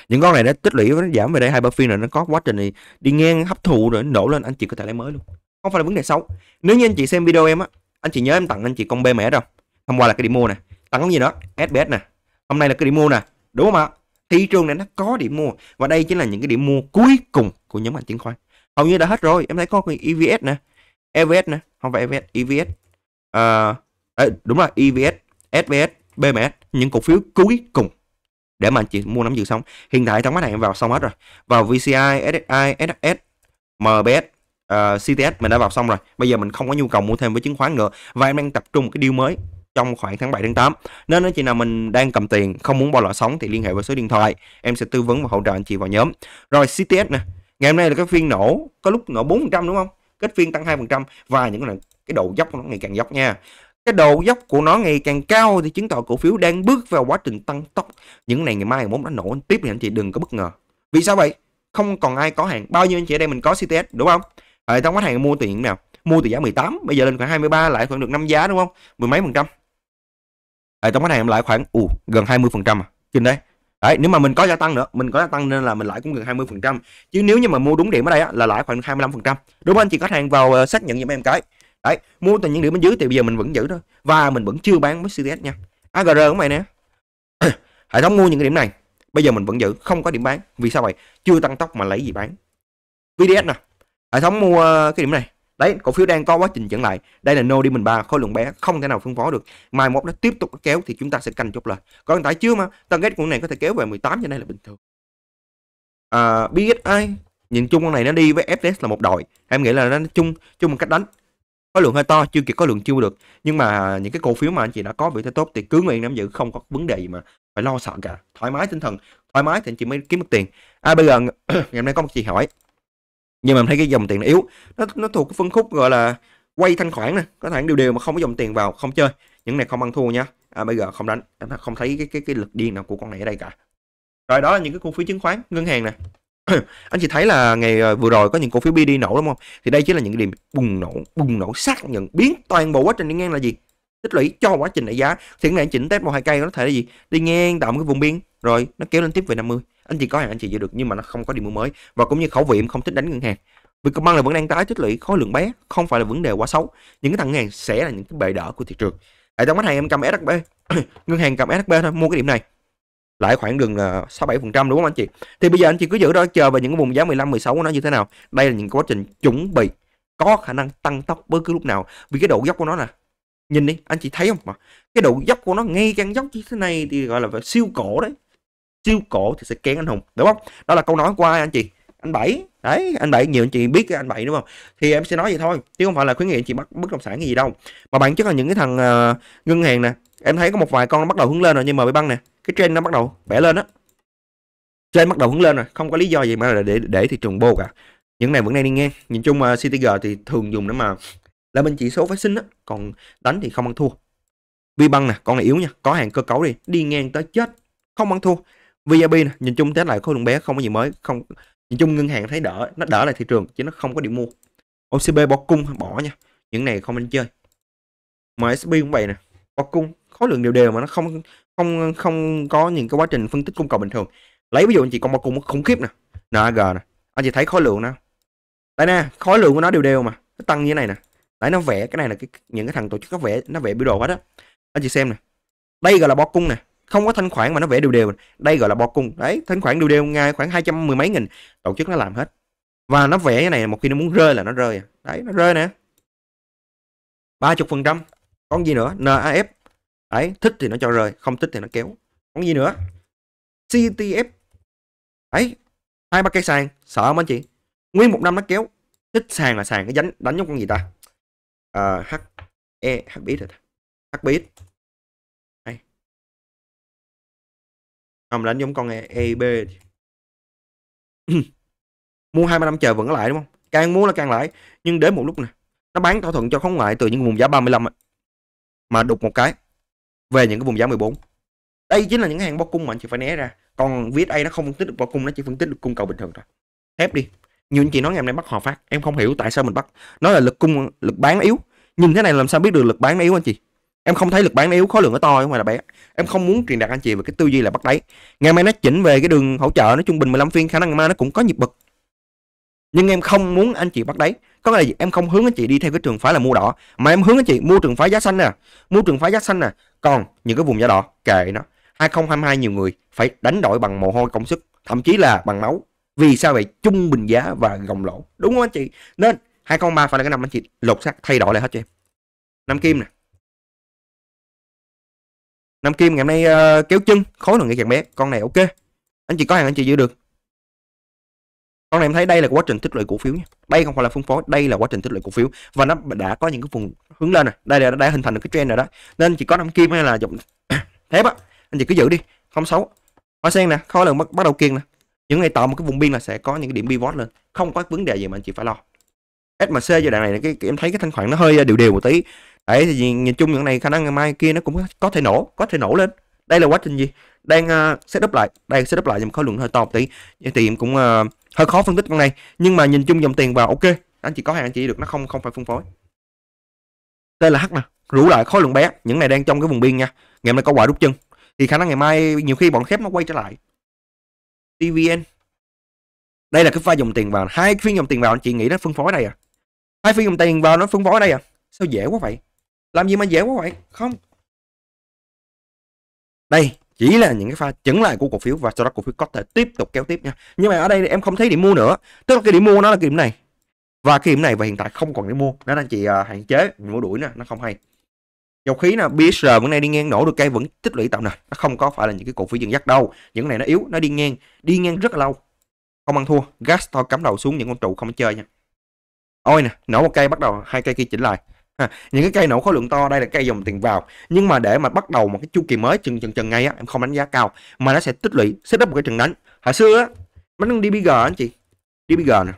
những con này đã tích lũy nó giảm về đây hai ba phiên rồi nó có quá trình này đi ngang hấp thụ rồi nổ lên anh chị có thể lấy mới luôn không phải là vấn đề xấu nếu như anh chị xem video em á anh chị nhớ em tặng anh chị con BMS đâu hôm qua là cái điểm mua nè tặng cái gì đó SBS nè hôm nay là cái điểm mua nè đúng không ạ thị trường này nó có điểm mua và đây chính là những cái điểm mua cuối cùng của nhóm ngành chứng khoán hầu như đã hết rồi em thấy có cái EVS nè EVS nè không phải EVS EVS à, à, đúng là EVS SBS BMS những cổ phiếu cuối cùng để mà anh chị mua nắm giữ xong hiện tại trong mắt này em vào xong hết rồi vào VCI SSI SS MBS uh, ờ, CTS mình đã vào xong rồi bây giờ mình không có nhu cầu mua thêm với chứng khoán nữa và em đang tập trung một cái điều mới trong khoảng tháng 7 đến 8 nên nếu chị nào mình đang cầm tiền không muốn bỏ lỡ sóng thì liên hệ với số điện thoại em sẽ tư vấn và hỗ trợ anh chị vào nhóm rồi CTS nè ngày hôm nay là cái phiên nổ có lúc nổ 4% đúng không kết phiên tăng 2% và những cái độ dốc nó ngày càng dốc nha cái độ dốc của nó ngày càng cao thì chứng tỏ cổ phiếu đang bước vào quá trình tăng tốc những này ngày mai muốn nó nổ tiếp thì anh chị đừng có bất ngờ vì sao vậy không còn ai có hàng bao nhiêu anh chị ở đây mình có CTS đúng không hệ thống khách hàng mua tiền nào mua từ giá 18 bây giờ lên khoảng 23 lại khoảng được 5 giá đúng không mười mấy phần trăm hệ thống khách hàng lại khoảng ù, uh, gần 20 phần trăm à. kinh đấy Đấy, nếu mà mình có gia tăng nữa, mình có gia tăng nên là mình lãi cũng gần 20%. Chứ nếu như mà mua đúng điểm ở đây á, là lãi khoảng 25%. Đúng không anh chị khách hàng vào ờ, xác nhận giùm em cái đấy mua từ những điểm bên dưới thì bây giờ mình vẫn giữ thôi và mình vẫn chưa bán MXCTS nha AGR của mày nè [CLEARS THROAT] hệ thống mua những cái điểm này bây giờ mình vẫn giữ không có điểm bán vì sao vậy chưa tăng tốc mà lấy gì bán VDS nè hệ thống mua ờ, cái điểm này đấy cổ phiếu đang có quá trình chững lại đây là no đi mình ba khối lượng bé không thể nào phân phối được mai mốt nó tiếp tục kéo thì chúng ta sẽ canh chốt lên còn tại chưa mà tăng target con này có thể kéo về 18 cho nên là bình thường à, ai nhìn chung con này nó đi với FTS là một đội em nghĩ là nó chung chung một cách đánh có lượng hơi to chưa kịp có lượng chưa được nhưng mà những cái cổ phiếu mà anh chị đã có vị thế tốt thì cứ nguyện nắm giữ không có vấn đề gì mà phải lo sợ cả thoải mái tinh thần thoải mái thì anh chị mới kiếm được tiền à bây giờ [COUGHS] ngày hôm nay có một chị hỏi nhưng mà thấy cái dòng tiền nó yếu nó nó thuộc cái phân khúc gọi là quay thanh khoản nè có thể điều điều mà không có dòng tiền vào không chơi những này không ăn thua nha à, bây giờ không đánh em không thấy cái cái cái lực điên nào của con này ở đây cả rồi đó là những cái cổ phiếu chứng khoán ngân hàng nè [CLEARS THROAT] anh chị thấy là ngày ờ, vừa rồi có những cổ phiếu bi đi nổ đúng không thì đây chính là những điểm bùng nổ bùng nổ xác nhận biến toàn bộ quá trình đi ngang là gì tích lũy cho quá trình đẩy giá thì cái này chỉnh test một hai cây nó thể là gì đi ngang tạo một cái vùng biên rồi nó kéo lên tiếp về 50 anh chị có hàng anh chị giữ được nhưng mà nó không có điểm mua mới và cũng như khẩu vị em không thích đánh ngân hàng công Vietcombank là vẫn đang tái tích lũy khối lượng bé không phải là vấn đề quá xấu những cái thằng ngân hàng sẽ là những cái bệ đỡ của thị trường hệ thống khách hàng em cầm SHB [CLEARS THROAT] ngân hàng cầm SHB thôi mua cái điểm này lại khoảng đường là 6 7 phần trăm đúng không anh chị thì bây giờ anh chị cứ giữ đó chờ về những cái vùng giá 15 16 của nó như thế nào đây là những quá trình chuẩn bị có khả năng tăng tốc bất cứ lúc nào vì cái độ dốc của nó nè nhìn đi anh chị thấy không mà cái độ dốc của nó ngay căn dốc như thế này thì gọi là siêu cổ đấy siêu cổ thì sẽ kén anh hùng đúng không đó là câu nói của ai anh chị anh bảy đấy anh bảy nhiều anh chị biết cái anh bảy đúng không thì em sẽ nói vậy thôi chứ không phải là khuyến nghị anh chị bắt bất động sản cái gì đâu mà bạn chắc là những cái thằng uh, ngân hàng nè em thấy có một vài con nó bắt đầu hướng lên rồi nhưng mà bị băng nè cái trend nó bắt đầu bẻ lên á trend bắt đầu hướng lên rồi không có lý do gì mà là để để thị trường bô cả những này vẫn đang đi ngang nhìn chung mà CTG thì thường dùng để mà là bên chỉ số phái sinh á còn đánh thì không ăn thua vi băng nè con này yếu nha có hàng cơ cấu đi đi ngang tới chết không ăn thua VIB nè nhìn chung test lại khối lượng bé không có gì mới không nhìn chung ngân hàng thấy đỡ nó đỡ lại thị trường chứ nó không có điểm mua OCB bỏ cung bỏ nha những này không nên chơi MSB cũng vậy nè bỏ cung khối lượng đều đều mà nó không không không có những cái quá trình phân tích cung cầu bình thường lấy ví dụ anh chị con bao cung khủng khiếp nè nag nè anh chị thấy khối lượng nó đây nè khối lượng của nó đều đều mà nó tăng như thế này nè đấy nó vẽ cái này là cái những cái thằng tổ chức nó vẽ nó vẽ biểu đồ hết á anh chị xem nè đây gọi là bo cung nè không có thanh khoản mà nó vẽ đều đều đây gọi là bo cung đấy thanh khoản đều đều ngay khoảng hai trăm mười mấy nghìn tổ chức nó làm hết và nó vẽ cái này một khi nó muốn rơi là nó rơi à. đấy nó rơi nè ba chục phần trăm còn gì nữa NAF đấy thích thì nó cho rơi không thích thì nó kéo còn gì nữa CTF ấy hai ba cây sàn sợ không anh chị nguyên một năm nó kéo thích sàn là sàn cái đánh đánh giống con gì ta à, h e h biết rồi h biết không đánh giống con e, e b [COUGHS] mua hai ba năm chờ vẫn lại đúng không càng mua là càng lại nhưng đến một lúc nè nó bán thỏa thuận cho khống lại từ những vùng giá 35 ấy. mà đục một cái về những cái vùng giá 14 đây chính là những cái hàng bóc cung mà anh chị phải né ra còn VSA nó không phân tích được bóc cung nó chỉ phân tích được cung cầu bình thường thôi thép đi như anh chị nói ngày hôm nay bắt hòa phát em không hiểu tại sao mình bắt nó là lực cung lực bán yếu nhìn thế này làm sao biết được lực bán yếu anh chị em không thấy lực bán yếu khối lượng nó to không phải là bé em không muốn truyền đạt anh chị về cái tư duy là bắt đáy ngày mai nó chỉnh về cái đường hỗ trợ nó trung bình 15 phiên khả năng ngày mai nó cũng có nhịp bật nhưng em không muốn anh chị bắt đáy có nghĩa là gì em không hướng anh chị đi theo cái trường phái là mua đỏ mà em hướng anh chị mua trường phái giá xanh nè mua trường phái giá xanh nè còn những cái vùng da đỏ kệ nó. 2022 nhiều người phải đánh đổi bằng mồ hôi công sức, thậm chí là bằng máu. Vì sao vậy? Trung bình giá và gồng lỗ. Đúng không anh chị? Nên 2023 phải là cái năm anh chị lột xác thay đổi lại hết cho em. Năm kim nè. Năm kim ngày hôm nay uh, kéo chân, khối là nghĩ càng bé. Con này ok. Anh chị có hàng anh chị giữ được con em thấy đây là quá trình tích lũy cổ phiếu nha, đây không phải là phân phối đây là quá trình tích lũy cổ phiếu và nó đã có những cái vùng hướng lên rồi đây là đã hình thành được cái trend rồi đó nên chỉ có năm kim hay là dòng [COUGHS] thép á anh chị cứ giữ đi không xấu hoa sen nè khó lần bắt bắt đầu kiên nè những ngày tạo một cái vùng biên là sẽ có những cái điểm pivot lên không có vấn đề gì mà anh chị phải lo SMC giai đoạn này cái em thấy cái thanh khoản nó hơi à, đều đều một tí đấy thì nhìn chung những này khả năng ngày mai kia nó cũng có thể nổ có thể nổ lên đây là quá trình gì đang uh, setup lại đang setup lại dòng khối lượng hơi to một tí vậy thì em cũng uh, hơi khó phân tích con này nhưng mà nhìn chung dòng tiền vào ok anh chị có hàng anh chị được nó không không phải phân phối đây là h nè rủ lại khối lượng bé những này đang trong cái vùng biên nha ngày mai có quả rút chân thì khả năng ngày mai nhiều khi bọn khép nó quay trở lại tvn đây là cái pha dòng tiền vào hai phiên dòng tiền vào anh chị nghĩ nó phân phối đây à hai phiên dòng tiền vào nó phân phối đây à sao dễ quá vậy làm gì mà dễ quá vậy không đây chỉ là những cái pha chững lại của cổ phiếu và sau đó cổ phiếu có thể tiếp tục kéo tiếp nha nhưng mà ở đây em không thấy điểm mua nữa tức là cái điểm mua nó là cái điểm này và cái điểm này và hiện tại không còn điểm mua nó đang chỉ à, hạn chế mình mua đuổi nè nó không hay dầu khí nè BSR bữa nay đi ngang nổ được cây vẫn tích lũy tạo nè nó không có phải là những cái cổ phiếu dừng dắt đâu những này nó yếu nó đi ngang đi ngang rất là lâu không ăn thua gas thôi cắm đầu xuống những con trụ không chơi nha ôi nè nổ một cây bắt đầu hai cây kia chỉnh lại những cái cây nổ khối lượng to đây là cây dòng tiền vào nhưng mà để mà bắt đầu một cái chu kỳ mới chừng chừng chừng ngay á em không đánh giá cao mà nó sẽ tích lũy xếp đắp một cái trận đánh hồi xưa á bánh đánh DBG anh chị DBG nè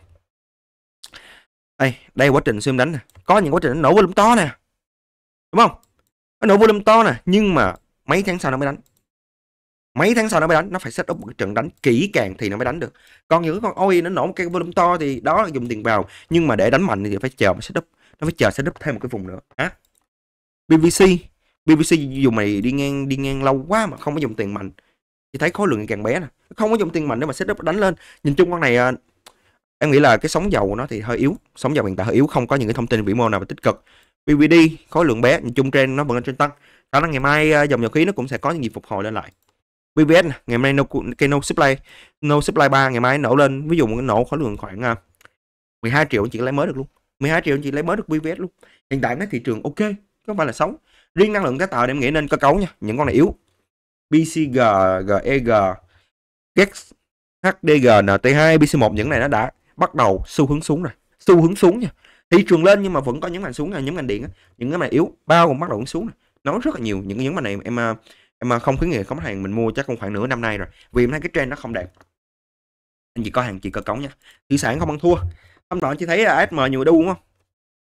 đây đây quá trình xuyên đánh nè có những quá trình nổ volume to nè đúng không nó nổ volume to nè nhưng mà mấy tháng sau nó mới đánh mấy tháng sau nó mới đánh nó phải xếp đắp một cái trận đánh kỹ càng thì nó mới đánh được còn những con oi nó nổ một cái volume to thì đó là dùng tiền vào nhưng mà để đánh mạnh thì phải chờ xếp đắp nó phải chờ setup thêm một cái vùng nữa hả BVC BVC dù mày đi ngang đi ngang lâu quá mà không có dùng tiền mạnh thì thấy khối lượng càng bé nè không có dùng tiền mạnh để mà setup đánh lên nhìn chung con này à, em nghĩ là cái sóng dầu của nó thì hơi yếu sóng dầu hiện tại hơi yếu không có những cái thông tin vĩ mô nào mà tích cực BVD khối lượng bé nhìn chung trên nó vẫn lên trên tăng khả năng ngày mai à, dòng dầu khí nó cũng sẽ có những gì phục hồi lên lại BVS ngày mai no, cái no supply no supply 3 ngày mai nổ lên ví dụ một cái nổ khối lượng khoảng 12 à, triệu chỉ lấy mới được luôn 12 triệu anh chị lấy mới được BVS luôn hiện tại mấy thị trường ok không phải là xấu riêng năng lượng tái tạo em nghĩ nên cơ cấu nha những con này yếu BCG GEG GEX HDG NT2 BC1 những này nó đã bắt đầu xu hướng xuống rồi xu hướng xuống nha thị trường lên nhưng mà vẫn có những ngành xuống những ngành điện những cái này yếu bao cũng bắt đầu xuống này. nó rất là nhiều những những ngành này em em không khuyến nghị không hàng mình mua chắc cũng khoảng nửa năm nay rồi vì em thấy cái trend nó không đẹp anh chị có hàng chị cơ cấu nha thủy sản không ăn thua Hôm đoạn chỉ thấy là SM nhiều đu đúng không?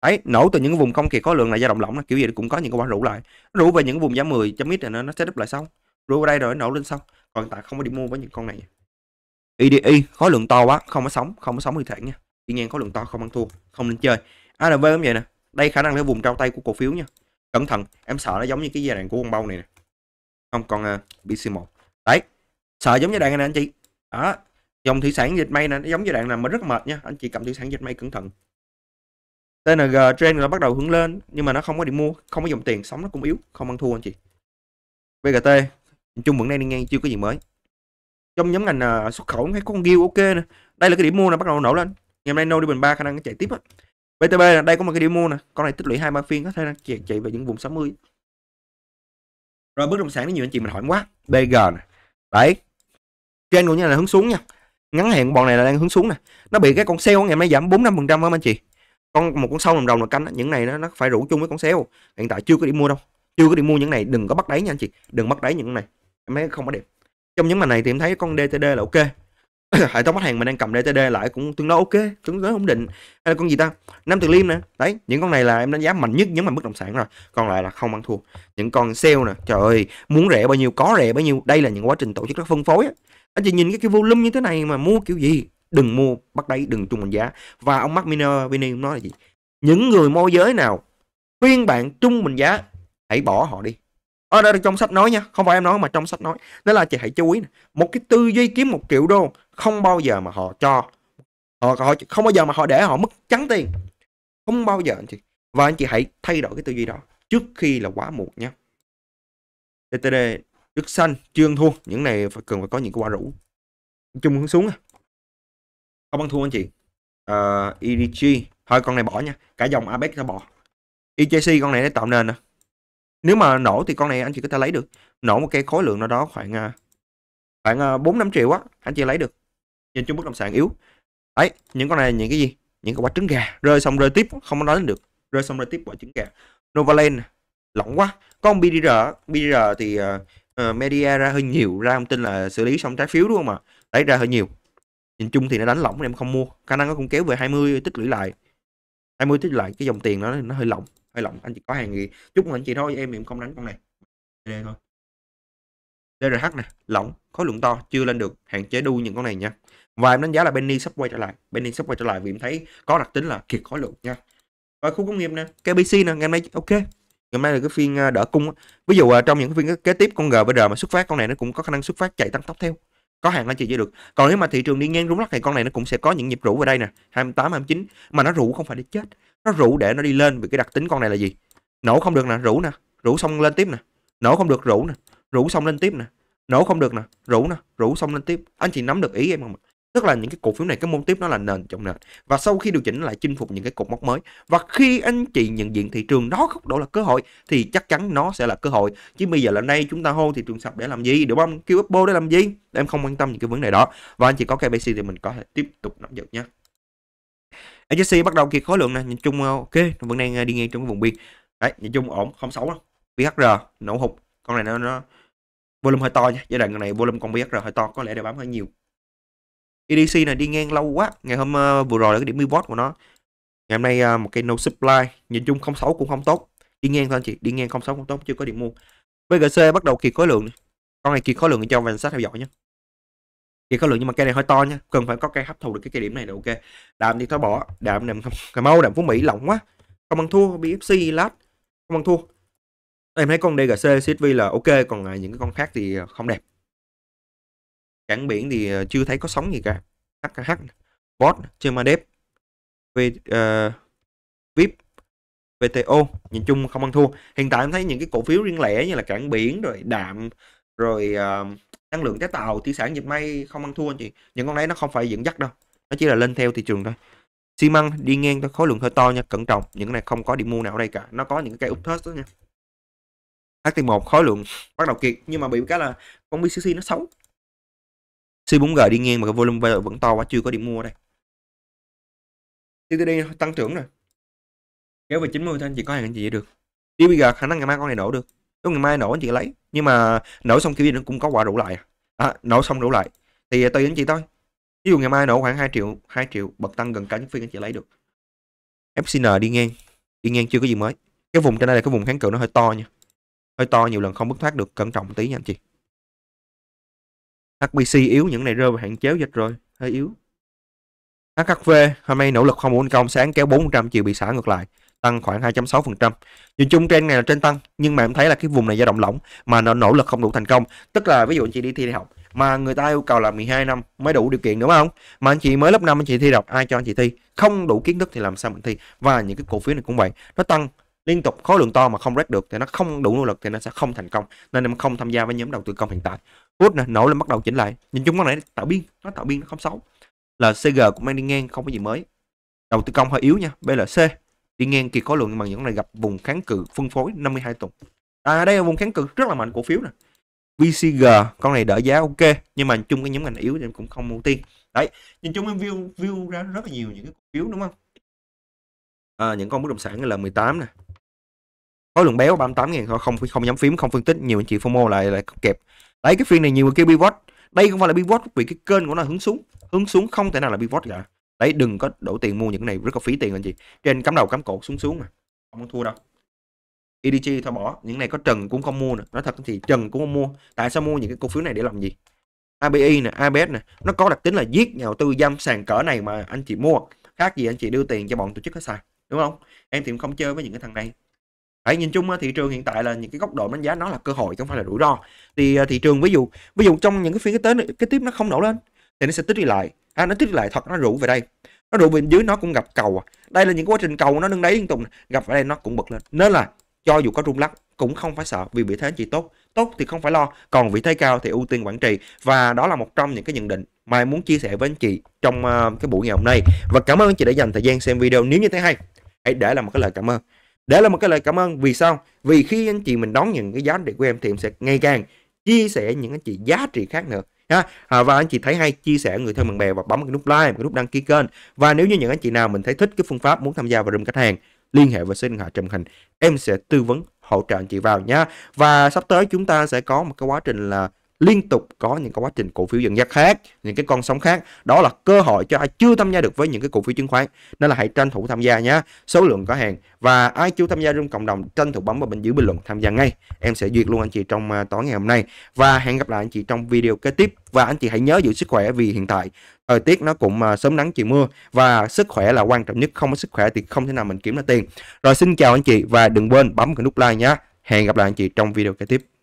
Đấy, nổ từ những vùng không kỳ khối lượng là dao động lỏng kiểu gì cũng có những cái quả rũ lại. rũ về những vùng giá 10 chấm ít là nó nó sẽ đứt lại xong. Rũ vào đây rồi nó nổ lên xong. Còn tại không có đi mua với những con này. EDI khối lượng to quá, không có sống, không có sống thì thản nha. Đi ngang khối lượng to không ăn thua, không nên chơi. ARV cũng vậy nè. Đây khả năng là vùng trao tay của cổ phiếu nha. Cẩn thận, em sợ nó giống như cái giai đoạn của con bao này nè. Không còn uh, BC1. Đấy. Sợ giống như đoạn này nè anh chị. Đó, dòng thủy sản dịch may này nó giống như đoạn nào mà rất mệt nha anh chị cầm thủy sản dịch may cẩn thận TNG trend nó bắt đầu hướng lên nhưng mà nó không có điểm mua không có dòng tiền sống nó cũng yếu không ăn thua anh chị VGT chung vẫn đang đi ngang chưa có gì mới trong nhóm ngành à, xuất khẩu thấy con ghiêu ok nè đây là cái điểm mua nè bắt đầu nổ lên ngày hôm nay nô đi bình ba khả năng chạy tiếp á VTB là đây có một cái điểm mua nè con này tích lũy hai ba phiên có thể đang chạy chạy về những vùng 60 rồi bất động sản nó nhiều anh chị mình hỏi quá BG nè đấy trên của nhà là hướng xuống nha ngắn hạn bọn này là đang hướng xuống nè nó bị cái con sale ngày mai giảm bốn năm phần trăm anh chị con một con sâu nằm đồng là canh những này nó nó phải rủ chung với con sale hiện tại chưa có đi mua đâu chưa có đi mua những này đừng có bắt đáy nha anh chị đừng bắt đáy những này em thấy không có đẹp trong những màn này thì em thấy con DTD là ok [COUGHS] hệ thống khách hàng mình đang cầm DTD lại cũng tương đối ok tương đối ổn định hay là con gì ta năm từ liêm nè đấy những con này là em đánh giá mạnh nhất những mà bất động sản rồi còn lại là không ăn thua những con sale nè trời ơi muốn rẻ bao nhiêu có rẻ bao nhiêu đây là những quá trình tổ chức rất phân phối anh chị nhìn cái, cái volume như thế này mà mua kiểu gì đừng mua bắt đáy đừng trung bình giá và ông Mark Miner Vini cũng nói là gì những người môi giới nào phiên bạn trung bình giá hãy bỏ họ đi ở ờ, đây trong sách nói nha không phải em nói mà trong sách nói đó là chị hãy chú ý này. một cái tư duy kiếm một triệu đô không bao giờ mà họ cho họ, họ không bao giờ mà họ để họ mất trắng tiền không bao giờ anh chị và anh chị hãy thay đổi cái tư duy đó trước khi là quá muộn nha TTD Đức xanh, trương thua. Những này phải cần phải có những cái quả rũ. Chung hướng xuống. Không ăn thua anh chị. Uh, ờ, EDG. Thôi con này bỏ nha. Cả dòng APEC nó bỏ. EJC con này nó tạo nền nè. Nếu mà nổ thì con này anh chị có thể lấy được. Nổ một cái khối lượng nào đó khoảng à, khoảng à, bốn năm triệu á. Anh chị lấy được. Nhìn chung bất động sản yếu. Đấy, những con này những cái gì? Những cái quả trứng gà. Rơi xong rơi tiếp. Không có nói được. Rơi xong rơi tiếp quả trứng gà. Novaland lỏng quá. Con BDR, BDR thì uh, Ờ, media ra hơi nhiều ra thông tin là xử lý xong trái phiếu đúng không ạ à? đấy ra hơi nhiều nhìn chung thì nó đánh lỏng em không mua khả năng nó cũng kéo về 20 tích lũy lại 20 tích lũy lại cái dòng tiền nó nó hơi lỏng hơi lỏng anh chị có hàng gì chúc mừng anh chị thôi em em không đánh con này đây thôi DRH này lỏng khối lượng to chưa lên được hạn chế đu những con này nha và em đánh giá là Benny sắp quay trở lại Benny sắp quay trở lại vì em thấy có đặc tính là kiệt khối lượng nha và khu công nghiệp nè KBC nè ngày nay ok ngày mai là cái phiên à, đỡ cung ví dụ à, trong những cái phiên kế tiếp con GBR mà xuất phát con này nó cũng có khả năng xuất phát chạy tăng tốc theo có hàng anh chị chơi được còn nếu mà thị trường đi ngang rung lắc thì con này nó cũng sẽ có những nhịp rũ vào đây nè 28 29 mà nó rủ không phải để chết nó rủ để nó đi lên vì cái đặc tính con này là gì nổ không được nè rủ nè rủ xong lên tiếp nè nổ không được rủ nè rủ xong lên tiếp nè nổ không được nè rủ nè rủ xong lên tiếp anh chị nắm được ý em không tức là những cái cổ phiếu này cái môn tiếp nó là nền trong nền và sau khi điều chỉnh lại chinh phục những cái cột mốc mới và khi anh chị nhận diện thị trường đó góc độ là cơ hội thì chắc chắn nó sẽ là cơ hội chứ bây giờ là nay chúng ta hô thị trường sập để làm gì đúng không kêu Oppo để làm gì em không quan tâm những cái vấn đề đó và anh chị có KBC thì mình có thể tiếp tục nắm giữ nhé AJC bắt đầu kia khối lượng này nhìn chung ờ, ok vẫn đang ờ, đi ngang trong cái vùng biên đấy nhìn chung ổn không xấu đâu BHR nổ hụt con này nó, nó volume hơi to nha giai đoạn này volume con BHR hơi to có lẽ để bám hơi nhiều EDC này đi ngang lâu quá ngày hôm uh, vừa rồi là cái điểm pivot của nó ngày hôm nay uh, một cái no supply nhìn chung không xấu cũng không tốt đi ngang thôi anh chị đi ngang không 06 không tốt chưa có điểm mua BGC bắt đầu kỳ khối lượng này. con này kỳ khối lượng cho vào sát theo dõi nhé Kỳ khối lượng nhưng mà cây này hơi to nha cần phải có cây hấp thụ được cái cây điểm này là ok đạm thì thôi bỏ đạm đạm cà mau đạm phú mỹ lỏng quá không ăn thua bfc lát không ăn thua em thấy con dgc csv là ok còn à, những cái con khác thì ờ, không đẹp cảng biển thì ờ, chưa thấy có sóng gì cả HKH Bot Chemadep v, uh, VIP VTO nhìn chung không ăn thua hiện tại em thấy những cái cổ phiếu riêng lẻ như là cảng biển rồi đạm rồi uh, năng lượng trái tàu thủy sản dịp may không ăn thua anh chị những con đấy nó không phải dẫn dắt đâu nó chỉ là lên theo thị trường thôi xi măng đi ngang thôi khối lượng hơi to nha cẩn trọng những cái này không có điểm mua nào ở đây cả nó có những cái úp thớt đó nha HT1 khối lượng bắt đầu kiệt nhưng mà bị cái là con BCC nó xấu C4G đi ngang mà cái volume value vẫn to quá chưa có điểm mua đây TTD tăng trưởng rồi kéo về 90 thôi anh chị có hàng anh chị vậy được DBG khả năng ngày mai con này nổ được lúc ngày mai nổ anh chị lấy nhưng mà nổ xong kiểu gì nó cũng có quả đủ lại à. à, nổ xong đủ lại thì tùy anh chị thôi ví dụ ngày mai nổ khoảng 2 triệu 2 triệu bật tăng gần cả những phiên anh chị lấy được FCN đi ngang đi ngang chưa có gì mới cái vùng trên đây là cái vùng kháng cự nó hơi to nha hơi to nhiều lần không bứt thoát được cẩn trọng tí nha anh chị HBC yếu những này rơi vào hạn chế dịch rồi hơi yếu HKV hôm nay nỗ lực không ổn công sáng kéo 4% chiều bị xả ngược lại tăng khoảng 2.6% nhìn chung trên này là trên tăng nhưng mà em thấy là cái vùng này dao động lỏng mà nó nỗ lực không đủ thành công tức là ví dụ anh chị đi thi đại học mà người ta yêu cầu là 12 năm mới đủ điều kiện đúng không mà anh chị mới lớp 5 anh chị thi đọc ai cho anh chị thi không đủ kiến thức thì làm sao mình thi và những cái cổ phiếu này cũng vậy nó tăng liên tục khối lượng to mà không rét được thì nó không đủ nỗ lực thì nó sẽ không thành công nên em không tham gia với nhóm đầu tư công hiện tại cốt nè nổ lên bắt đầu chỉnh lại nhìn chung con này tạo biên nó tạo biên nó không xấu là cg cũng mang đi ngang không có gì mới đầu tư công hơi yếu nha blc đi ngang kỳ có lượng nhưng mà những này gặp vùng kháng cự phân phối 52 tuần à đây là vùng kháng cự rất là mạnh cổ phiếu nè VCG con này đỡ giá ok nhưng mà chung cái nhóm ngành yếu thì cũng không ưu tiên đấy nhìn chung em view view ra rất là nhiều những cái cổ phiếu đúng không à, những con bất động sản là 18 nè khối lượng béo 38 ngàn thôi không không nhắm phím không phân tích nhiều anh chị FOMO lại lại kẹp đấy cái phiên này nhiều người kêu pivot đây không phải là pivot vì cái kênh của nó hướng xuống hướng xuống không thể nào là pivot cả đấy đừng có đổ tiền mua những cái này rất là phí tiền anh chị trên cắm đầu cắm cổ xuống xuống mà không có thua đâu EDG thôi bỏ những này có trần cũng không mua nữa nói thật thì trần cũng không mua tại sao mua những cái cổ phiếu này để làm gì ABI nè ABS nè nó có đặc tính là giết nhà đầu tư dâm sàn cỡ này mà anh chị mua khác gì anh chị đưa tiền cho bọn tổ chức hết xài đúng không em thì không chơi với những cái thằng này Đấy, nhìn chung thị trường hiện tại là những cái góc độ đánh giá nó là cơ hội không phải là rủi ro thì à, thị trường ví dụ ví dụ trong những cái phiên cái tới cái tiếp nó không nổ lên thì nó sẽ tích đi lại à, nó tích đi lại thật nó rủ về đây nó rủ về dưới nó cũng gặp cầu à. đây là những quá trình cầu nó nâng đáy liên tục gặp ở đây nó cũng bật lên nên là cho dù có rung lắc cũng không phải sợ vì vị thế chỉ tốt tốt thì không phải lo còn vị thế cao thì ưu tiên quản trị và đó là một trong những cái nhận định mà em muốn chia sẻ với anh chị trong à, cái buổi ngày hôm nay và cảm ơn anh chị đã dành thời gian xem video nếu như thấy hay hãy để lại một cái lời cảm ơn để là một cái lời cảm ơn vì sao vì khi anh chị mình đón nhận cái giá trị của em thì em sẽ ngày càng chia sẻ những anh chị giá trị khác nữa ha à, và anh chị thấy hay chia sẻ người thân bạn bè và bấm cái nút like cái nút đăng ký kênh và nếu như những anh chị nào mình thấy thích cái phương pháp muốn tham gia vào room khách hàng liên hệ với số điện thoại trầm hình em sẽ tư vấn hỗ trợ anh chị vào nha và sắp tới chúng ta sẽ có một cái quá trình là liên tục có những cái quá trình cổ phiếu dần dắt khác những cái con sóng khác đó là cơ hội cho ai chưa tham gia được với những cái cổ phiếu chứng khoán nên là hãy tranh thủ tham gia nhé số lượng có hàng và ai chưa tham gia trong cộng đồng tranh thủ bấm vào bên dưới bình luận tham gia ngay em sẽ duyệt luôn anh chị trong à, tối ngày hôm nay và hẹn gặp lại anh chị trong video kế tiếp và anh chị hãy nhớ giữ sức khỏe vì hiện tại thời tiết nó cũng à, sớm nắng chiều mưa và sức khỏe là quan trọng nhất không có sức khỏe thì không thể nào mình kiếm ra tiền rồi xin chào anh chị và đừng quên bấm cái nút like nhé hẹn gặp lại anh chị trong video kế tiếp